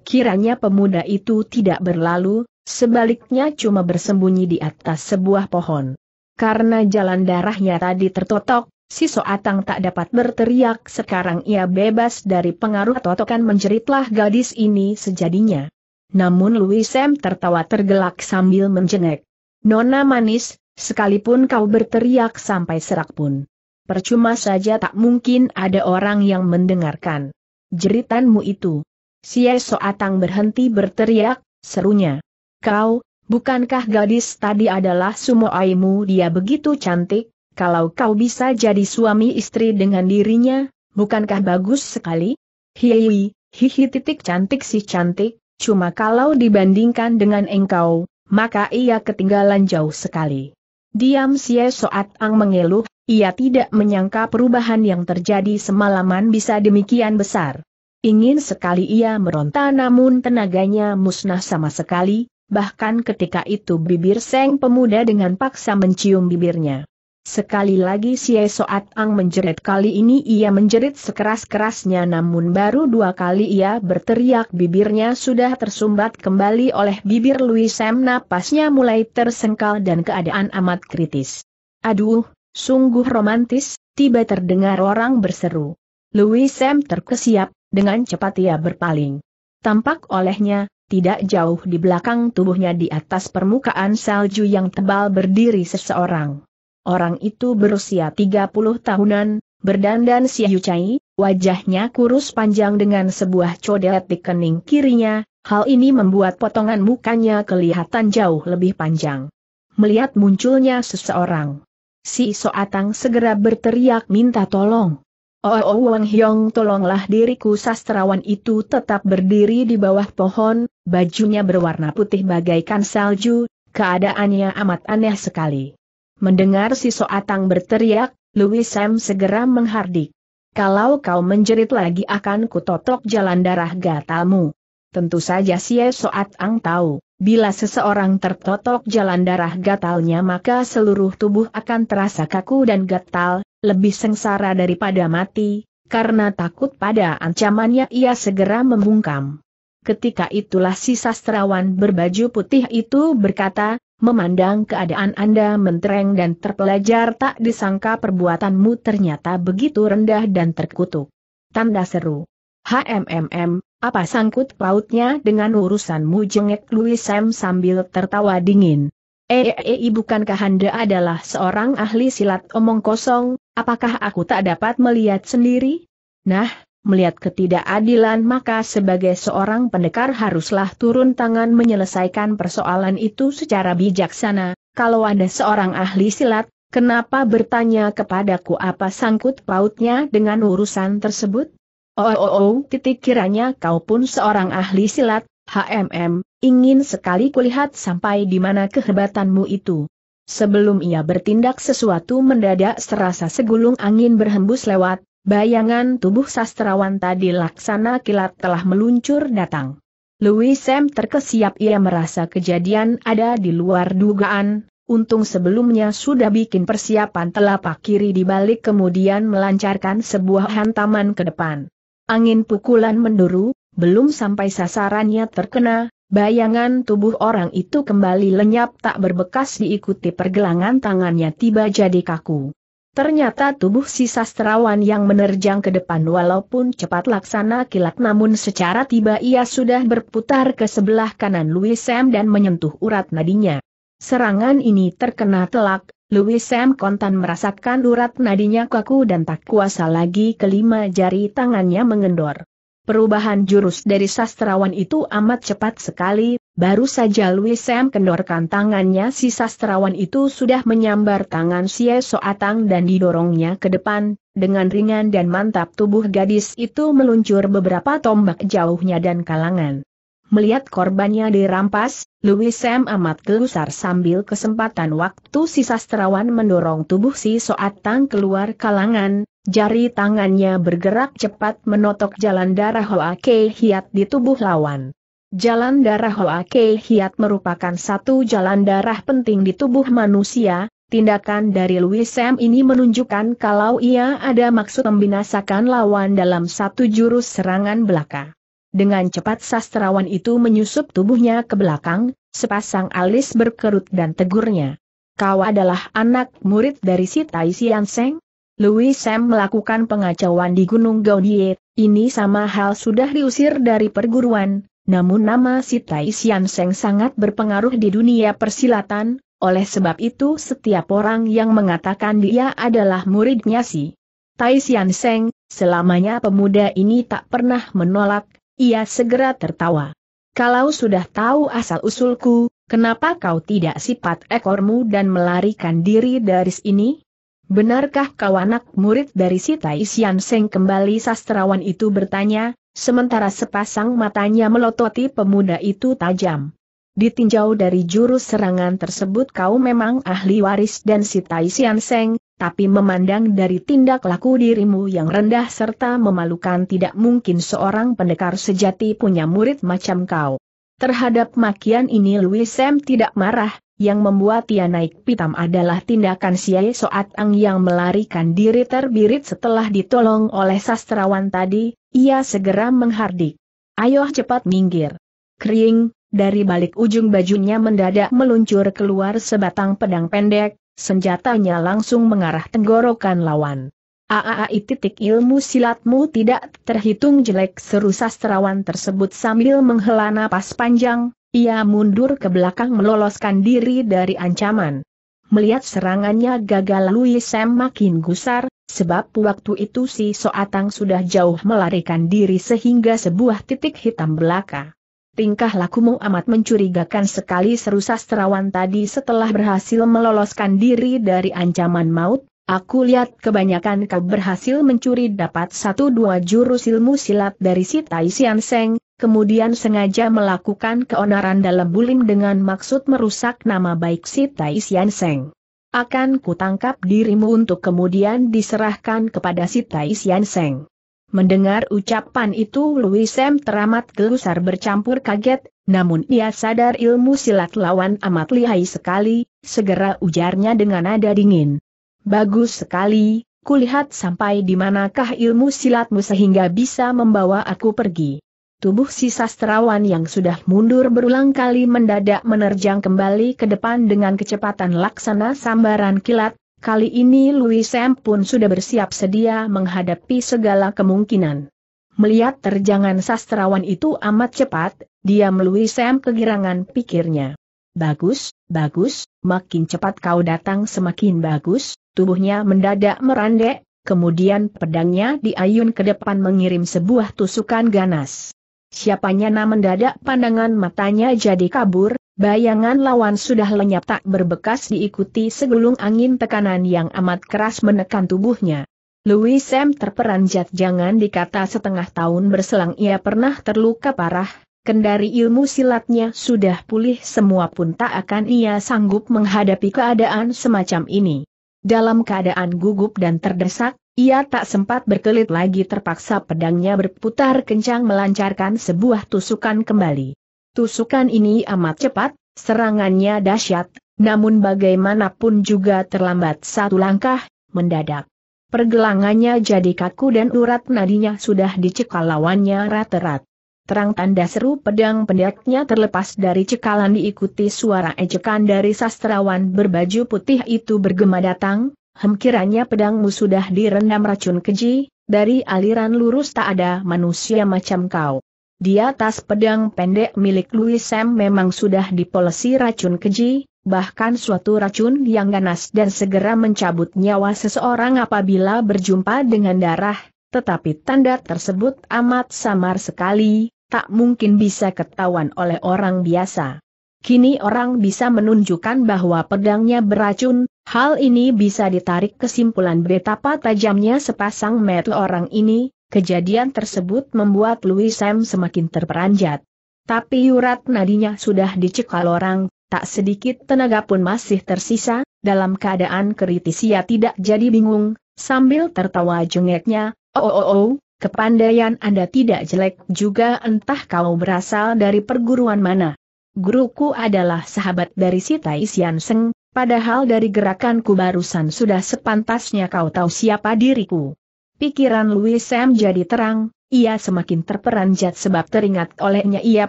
[SPEAKER 1] Kiranya pemuda itu tidak berlalu, Sebaliknya cuma bersembunyi di atas sebuah pohon. Karena jalan darahnya tadi tertotok, si Soatang tak dapat berteriak sekarang ia bebas dari pengaruh totokan menjeritlah gadis ini sejadinya. Namun Louis Sam tertawa tergelak sambil menjengek. Nona manis, sekalipun kau berteriak sampai serak pun. Percuma saja tak mungkin ada orang yang mendengarkan. Jeritanmu itu. Si Soatang berhenti berteriak, serunya. Kau, bukankah gadis tadi adalah sumoaimu dia begitu cantik, kalau kau bisa jadi suami istri dengan dirinya, bukankah bagus sekali? Hihi, hihi titik cantik sih cantik, cuma kalau dibandingkan dengan engkau, maka ia ketinggalan jauh sekali. Diam Xie Soat Ang mengeluh, ia tidak menyangka perubahan yang terjadi semalaman bisa demikian besar. Ingin sekali ia meronta namun tenaganya musnah sama sekali, bahkan ketika itu bibir Seng pemuda dengan paksa mencium bibirnya. Sekali lagi si Soat Ang menjerit kali ini ia menjerit sekeras-kerasnya namun baru dua kali ia berteriak bibirnya sudah tersumbat kembali oleh bibir Louis Sam napasnya mulai tersengkal dan keadaan amat kritis. Aduh, sungguh romantis, tiba terdengar orang berseru. Louis Sam terkesiap, dengan cepat ia berpaling. Tampak olehnya, tidak jauh di belakang tubuhnya di atas permukaan salju yang tebal berdiri seseorang. Orang itu berusia 30 tahunan, berdandan siayucai, wajahnya kurus panjang dengan sebuah codet di kening kirinya, hal ini membuat potongan mukanya kelihatan jauh lebih panjang. Melihat munculnya seseorang, si Soatang segera berteriak minta tolong. Oh, oh Wang Hyong tolonglah diriku sastrawan itu tetap berdiri di bawah pohon, Bajunya berwarna putih bagaikan salju, keadaannya amat aneh sekali. Mendengar si Soatang berteriak, Louis Sam segera menghardik. Kalau kau menjerit lagi akan kutotok jalan darah gatalmu. Tentu saja si Soatang tahu, bila seseorang tertotok jalan darah gatalnya maka seluruh tubuh akan terasa kaku dan gatal, lebih sengsara daripada mati, karena takut pada ancamannya ia segera membungkam. Ketika itulah si sastrawan berbaju putih itu berkata, memandang keadaan Anda mentereng dan terpelajar tak disangka perbuatanmu ternyata begitu rendah dan terkutuk. Tanda seru. HMMM, apa sangkut pautnya dengan urusanmu jengek Louis Sam sambil tertawa dingin. Eee eh, eh, eh, bukankah Anda adalah seorang ahli silat omong kosong, apakah aku tak dapat melihat sendiri? Nah, melihat ketidakadilan maka sebagai seorang pendekar haruslah turun tangan menyelesaikan persoalan itu secara bijaksana, kalau ada seorang ahli silat, kenapa bertanya kepadaku apa sangkut pautnya dengan urusan tersebut? Oh, oh, oh, titik kiranya kau pun seorang ahli silat, HMM, ingin sekali kulihat sampai di mana kehebatanmu itu. Sebelum ia bertindak sesuatu mendadak serasa segulung angin berhembus lewat, Bayangan tubuh sastrawan tadi laksana kilat telah meluncur datang. Louis Sam terkesiap ia merasa kejadian ada di luar dugaan, untung sebelumnya sudah bikin persiapan telapak kiri dibalik kemudian melancarkan sebuah hantaman ke depan. Angin pukulan menduru, belum sampai sasarannya terkena, bayangan tubuh orang itu kembali lenyap tak berbekas diikuti pergelangan tangannya tiba jadi kaku. Ternyata tubuh si sastrawan yang menerjang ke depan walaupun cepat laksana kilat namun secara tiba ia sudah berputar ke sebelah kanan Louis Sam dan menyentuh urat nadinya. Serangan ini terkena telak, Louis Sam kontan merasakan urat nadinya kaku dan tak kuasa lagi kelima jari tangannya mengendor. Perubahan jurus dari sastrawan itu amat cepat sekali, Baru saja Louis Sam kendorkan tangannya si sastrawan itu sudah menyambar tangan si Soatang dan didorongnya ke depan, dengan ringan dan mantap tubuh gadis itu meluncur beberapa tombak jauhnya dan kalangan. Melihat korbannya dirampas, Louis Sam amat gelusar sambil kesempatan waktu si sastrawan mendorong tubuh si Soatang keluar kalangan, jari tangannya bergerak cepat menotok jalan darah Hoa Kei Hiat di tubuh lawan. Jalan darah Hoa Kei Hiat merupakan satu jalan darah penting di tubuh manusia, tindakan dari Louis Sam ini menunjukkan kalau ia ada maksud membinasakan lawan dalam satu jurus serangan belaka. Dengan cepat sastrawan itu menyusup tubuhnya ke belakang, sepasang alis berkerut dan tegurnya. Kau adalah anak murid dari si Tai Sian Seng? Louis Sam melakukan pengacauan di Gunung Gaudiet, ini sama hal sudah diusir dari perguruan, namun nama si Tai Sian Seng sangat berpengaruh di dunia persilatan, oleh sebab itu setiap orang yang mengatakan dia adalah muridnya si Tai Sian Seng, selamanya pemuda ini tak pernah menolak, ia segera tertawa. Kalau sudah tahu asal-usulku, kenapa kau tidak sifat ekormu dan melarikan diri dari sini? Benarkah kau anak murid dari si Tai Sian Seng kembali sastrawan itu bertanya, Sementara sepasang matanya melototi pemuda itu tajam. Ditinjau dari jurus serangan tersebut kau memang ahli waris dan si Tai Sian Seng, tapi memandang dari tindak laku dirimu yang rendah serta memalukan tidak mungkin seorang pendekar sejati punya murid macam kau. Terhadap makian ini Louis Sam tidak marah, yang membuat ia naik pitam adalah tindakan Siye Soat Ang yang melarikan diri terbirit setelah ditolong oleh sastrawan tadi, ia segera menghardik. Ayo cepat minggir. Kering, dari balik ujung bajunya mendadak meluncur keluar sebatang pedang pendek, senjatanya langsung mengarah tenggorokan lawan. Aaai titik ilmu silatmu tidak terhitung jelek seru sastrawan tersebut sambil menghela napas panjang, ia mundur ke belakang meloloskan diri dari ancaman. Melihat serangannya gagal Louis Sam makin gusar, sebab waktu itu si Soatang sudah jauh melarikan diri sehingga sebuah titik hitam belaka. Tingkah lakumu amat mencurigakan sekali seru sastrawan tadi setelah berhasil meloloskan diri dari ancaman maut, aku lihat kebanyakan kau berhasil mencuri dapat satu dua jurus ilmu silat dari si Tai Sian Seng, kemudian sengaja melakukan keonaran dalam bulim dengan maksud merusak nama baik si Tai Sian Seng. Akan kutangkap dirimu untuk kemudian diserahkan kepada si Tai Sian Seng. Mendengar ucapan itu Louis Sam teramat gelusar bercampur kaget, namun ia sadar ilmu silat lawan amat lihai sekali, segera ujarnya dengan nada dingin. Bagus sekali, kulihat sampai di manakah ilmu silatmu sehingga bisa membawa aku pergi. Tubuh si sastrawan yang sudah mundur berulang kali mendadak menerjang kembali ke depan dengan kecepatan laksana sambaran kilat, kali ini Louis Sam pun sudah bersiap sedia menghadapi segala kemungkinan. Melihat terjangan sastrawan itu amat cepat, dia melui Sam kegirangan pikirnya. Bagus, bagus, makin cepat kau datang semakin bagus, tubuhnya mendadak merandek, kemudian pedangnya diayun ke depan mengirim sebuah tusukan ganas. Siapanya nama mendadak pandangan matanya jadi kabur, bayangan lawan sudah lenyap tak berbekas diikuti segulung angin tekanan yang amat keras menekan tubuhnya. Louis Sam terperanjat jangan dikata setengah tahun berselang ia pernah terluka parah, kendari ilmu silatnya sudah pulih semua pun tak akan ia sanggup menghadapi keadaan semacam ini. Dalam keadaan gugup dan terdesak, ia tak sempat berkelit lagi terpaksa pedangnya berputar kencang melancarkan sebuah tusukan kembali. Tusukan ini amat cepat, serangannya dahsyat, namun bagaimanapun juga terlambat satu langkah, mendadak. Pergelangannya jadi kaku dan urat nadinya sudah dicekal lawannya rat-rat. Terang tanda seru pedang pendeknya terlepas dari cekalan diikuti suara ejekan dari sastrawan berbaju putih itu bergema datang, Hemkirannya pedangmu sudah direndam racun keji, dari aliran lurus tak ada manusia macam kau. Di atas pedang pendek milik Louis Sam memang sudah dipolesi racun keji, bahkan suatu racun yang ganas dan segera mencabut nyawa seseorang apabila berjumpa dengan darah, tetapi tanda tersebut amat samar sekali, tak mungkin bisa ketahuan oleh orang biasa. Kini orang bisa menunjukkan bahwa pedangnya beracun, hal ini bisa ditarik kesimpulan betapa tajamnya sepasang mata orang ini, kejadian tersebut membuat Louis Sam semakin terperanjat. Tapi urat nadinya sudah dicekal orang, tak sedikit tenaga pun masih tersisa, dalam keadaan kritis ia tidak jadi bingung, sambil tertawa jengeknya, oh oh oh, kepandaian Anda tidak jelek juga entah kau berasal dari perguruan mana. Guruku adalah sahabat dari si Tai Seng, padahal dari gerakanku barusan sudah sepantasnya kau tahu siapa diriku. Pikiran Louis Sam jadi terang, ia semakin terperanjat sebab teringat olehnya ia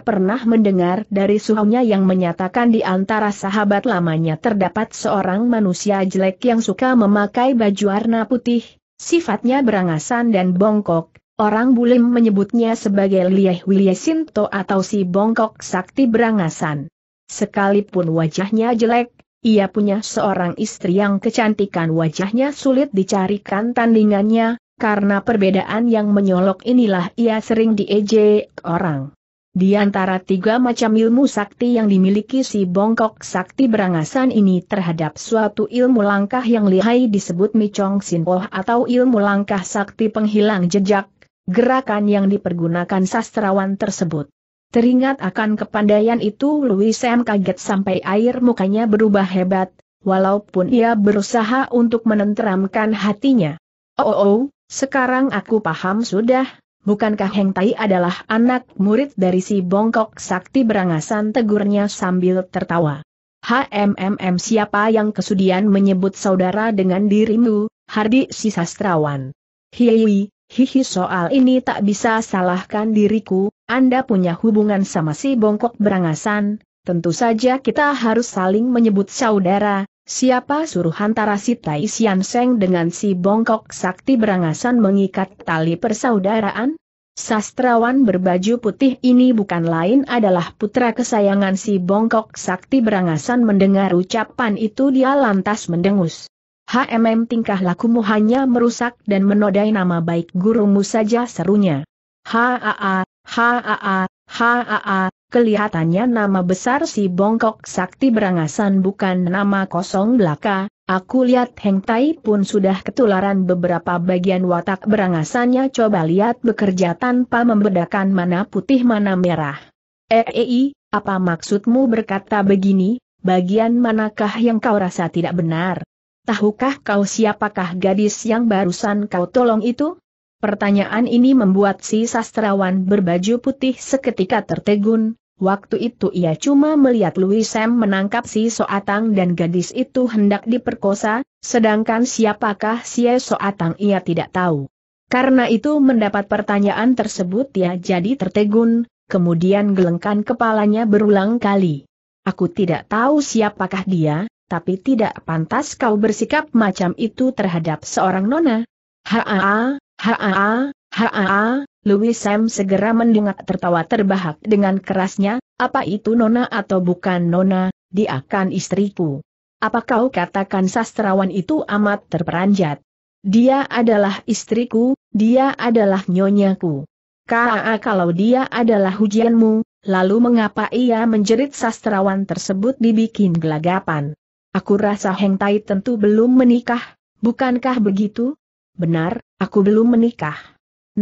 [SPEAKER 1] pernah mendengar dari suhunya yang menyatakan di antara sahabat lamanya terdapat seorang manusia jelek yang suka memakai baju warna putih, sifatnya berangasan dan bongkok, Orang Bulim menyebutnya sebagai Lieh Sinto atau si bongkok sakti berangasan. Sekalipun wajahnya jelek, ia punya seorang istri yang kecantikan wajahnya sulit dicarikan tandingannya, karena perbedaan yang menyolok inilah ia sering diejek orang. Di antara tiga macam ilmu sakti yang dimiliki si bongkok sakti berangasan ini terhadap suatu ilmu langkah yang lihai disebut micong sinpoh atau ilmu langkah sakti penghilang jejak, gerakan yang dipergunakan sastrawan tersebut. Teringat akan kepandaian itu Louis Sam kaget sampai air mukanya berubah hebat, walaupun ia berusaha untuk menenteramkan hatinya. Oh, oh, oh sekarang aku paham sudah, bukankah Heng Tai adalah anak murid dari si bongkok sakti berangasan tegurnya sambil tertawa. HMMM siapa yang kesudian menyebut saudara dengan dirimu, Hardi si sastrawan. Hiwi. Hihi soal ini tak bisa salahkan diriku, Anda punya hubungan sama si bongkok berangasan, tentu saja kita harus saling menyebut saudara, siapa suruh antara si Tai Sian Seng dengan si bongkok sakti berangasan mengikat tali persaudaraan? Sastrawan berbaju putih ini bukan lain adalah putra kesayangan si Bongkok Sakti Berangasan mendengar ucapan itu dia lantas mendengus. HMM tingkah lakumu hanya merusak dan menodai nama baik gurumu saja serunya. Haa, haa, haa, kelihatannya nama besar si bongkok sakti berangasan bukan nama kosong belaka, aku lihat Heng Tai pun sudah ketularan beberapa bagian watak berangasannya coba lihat bekerja tanpa membedakan mana putih mana merah. Eei, apa maksudmu berkata begini, bagian manakah yang kau rasa tidak benar? Tahukah kau siapakah gadis yang barusan kau tolong itu? Pertanyaan ini membuat si sastrawan berbaju putih seketika tertegun. Waktu itu ia cuma melihat Louis Sam menangkap si Soatang dan gadis itu hendak diperkosa, sedangkan siapakah si Soatang ia tidak tahu. Karena itu mendapat pertanyaan tersebut ia jadi tertegun, kemudian gelengkan kepalanya berulang kali. Aku tidak tahu siapakah dia, tapi tidak pantas kau bersikap macam itu terhadap seorang nona. Haa, haa, haa, Louis Sam segera mendungak tertawa terbahak dengan kerasnya, apa itu nona atau bukan nona, dia kan istriku. Apa kau katakan sastrawan itu amat terperanjat? Dia adalah istriku, dia adalah nyonyaku. Kaa kalau dia adalah hujanmu, lalu mengapa ia menjerit sastrawan tersebut dibikin gelagapan? Aku rasa Heng Tai tentu belum menikah, bukankah begitu? Benar, aku belum menikah.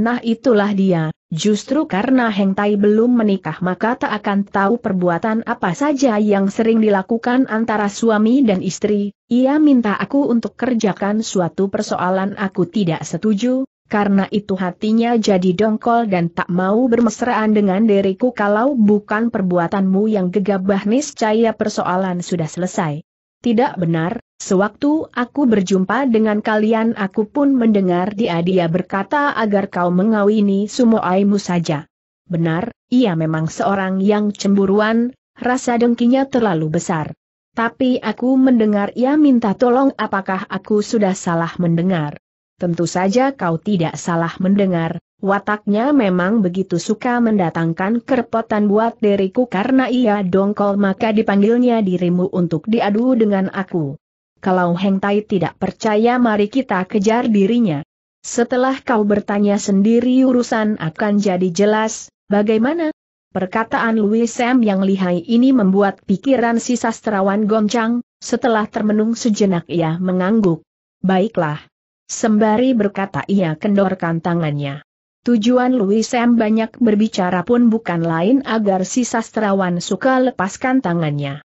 [SPEAKER 1] Nah itulah dia, justru karena Heng Tai belum menikah maka tak akan tahu perbuatan apa saja yang sering dilakukan antara suami dan istri, ia minta aku untuk kerjakan suatu persoalan aku tidak setuju, karena itu hatinya jadi dongkol dan tak mau bermesraan dengan diriku kalau bukan perbuatanmu yang gegabah niscaya persoalan sudah selesai. Tidak benar, sewaktu aku berjumpa dengan kalian aku pun mendengar dia-dia berkata agar kau mengawini sumoaimu saja. Benar, ia memang seorang yang cemburuan, rasa dengkinya terlalu besar. Tapi aku mendengar ia minta tolong apakah aku sudah salah mendengar. Tentu saja kau tidak salah mendengar, Wataknya memang begitu suka mendatangkan kerepotan buat diriku karena ia dongkol maka dipanggilnya dirimu untuk diadu dengan aku. Kalau Heng Tai tidak percaya mari kita kejar dirinya. Setelah kau bertanya sendiri urusan akan jadi jelas, bagaimana? Perkataan Louis Sam yang lihai ini membuat pikiran si sastrawan goncang, setelah termenung sejenak ia mengangguk. Baiklah. Sembari berkata ia kendorkan tangannya. Tujuan Louis Sam banyak berbicara pun bukan lain agar si sastrawan suka lepaskan tangannya.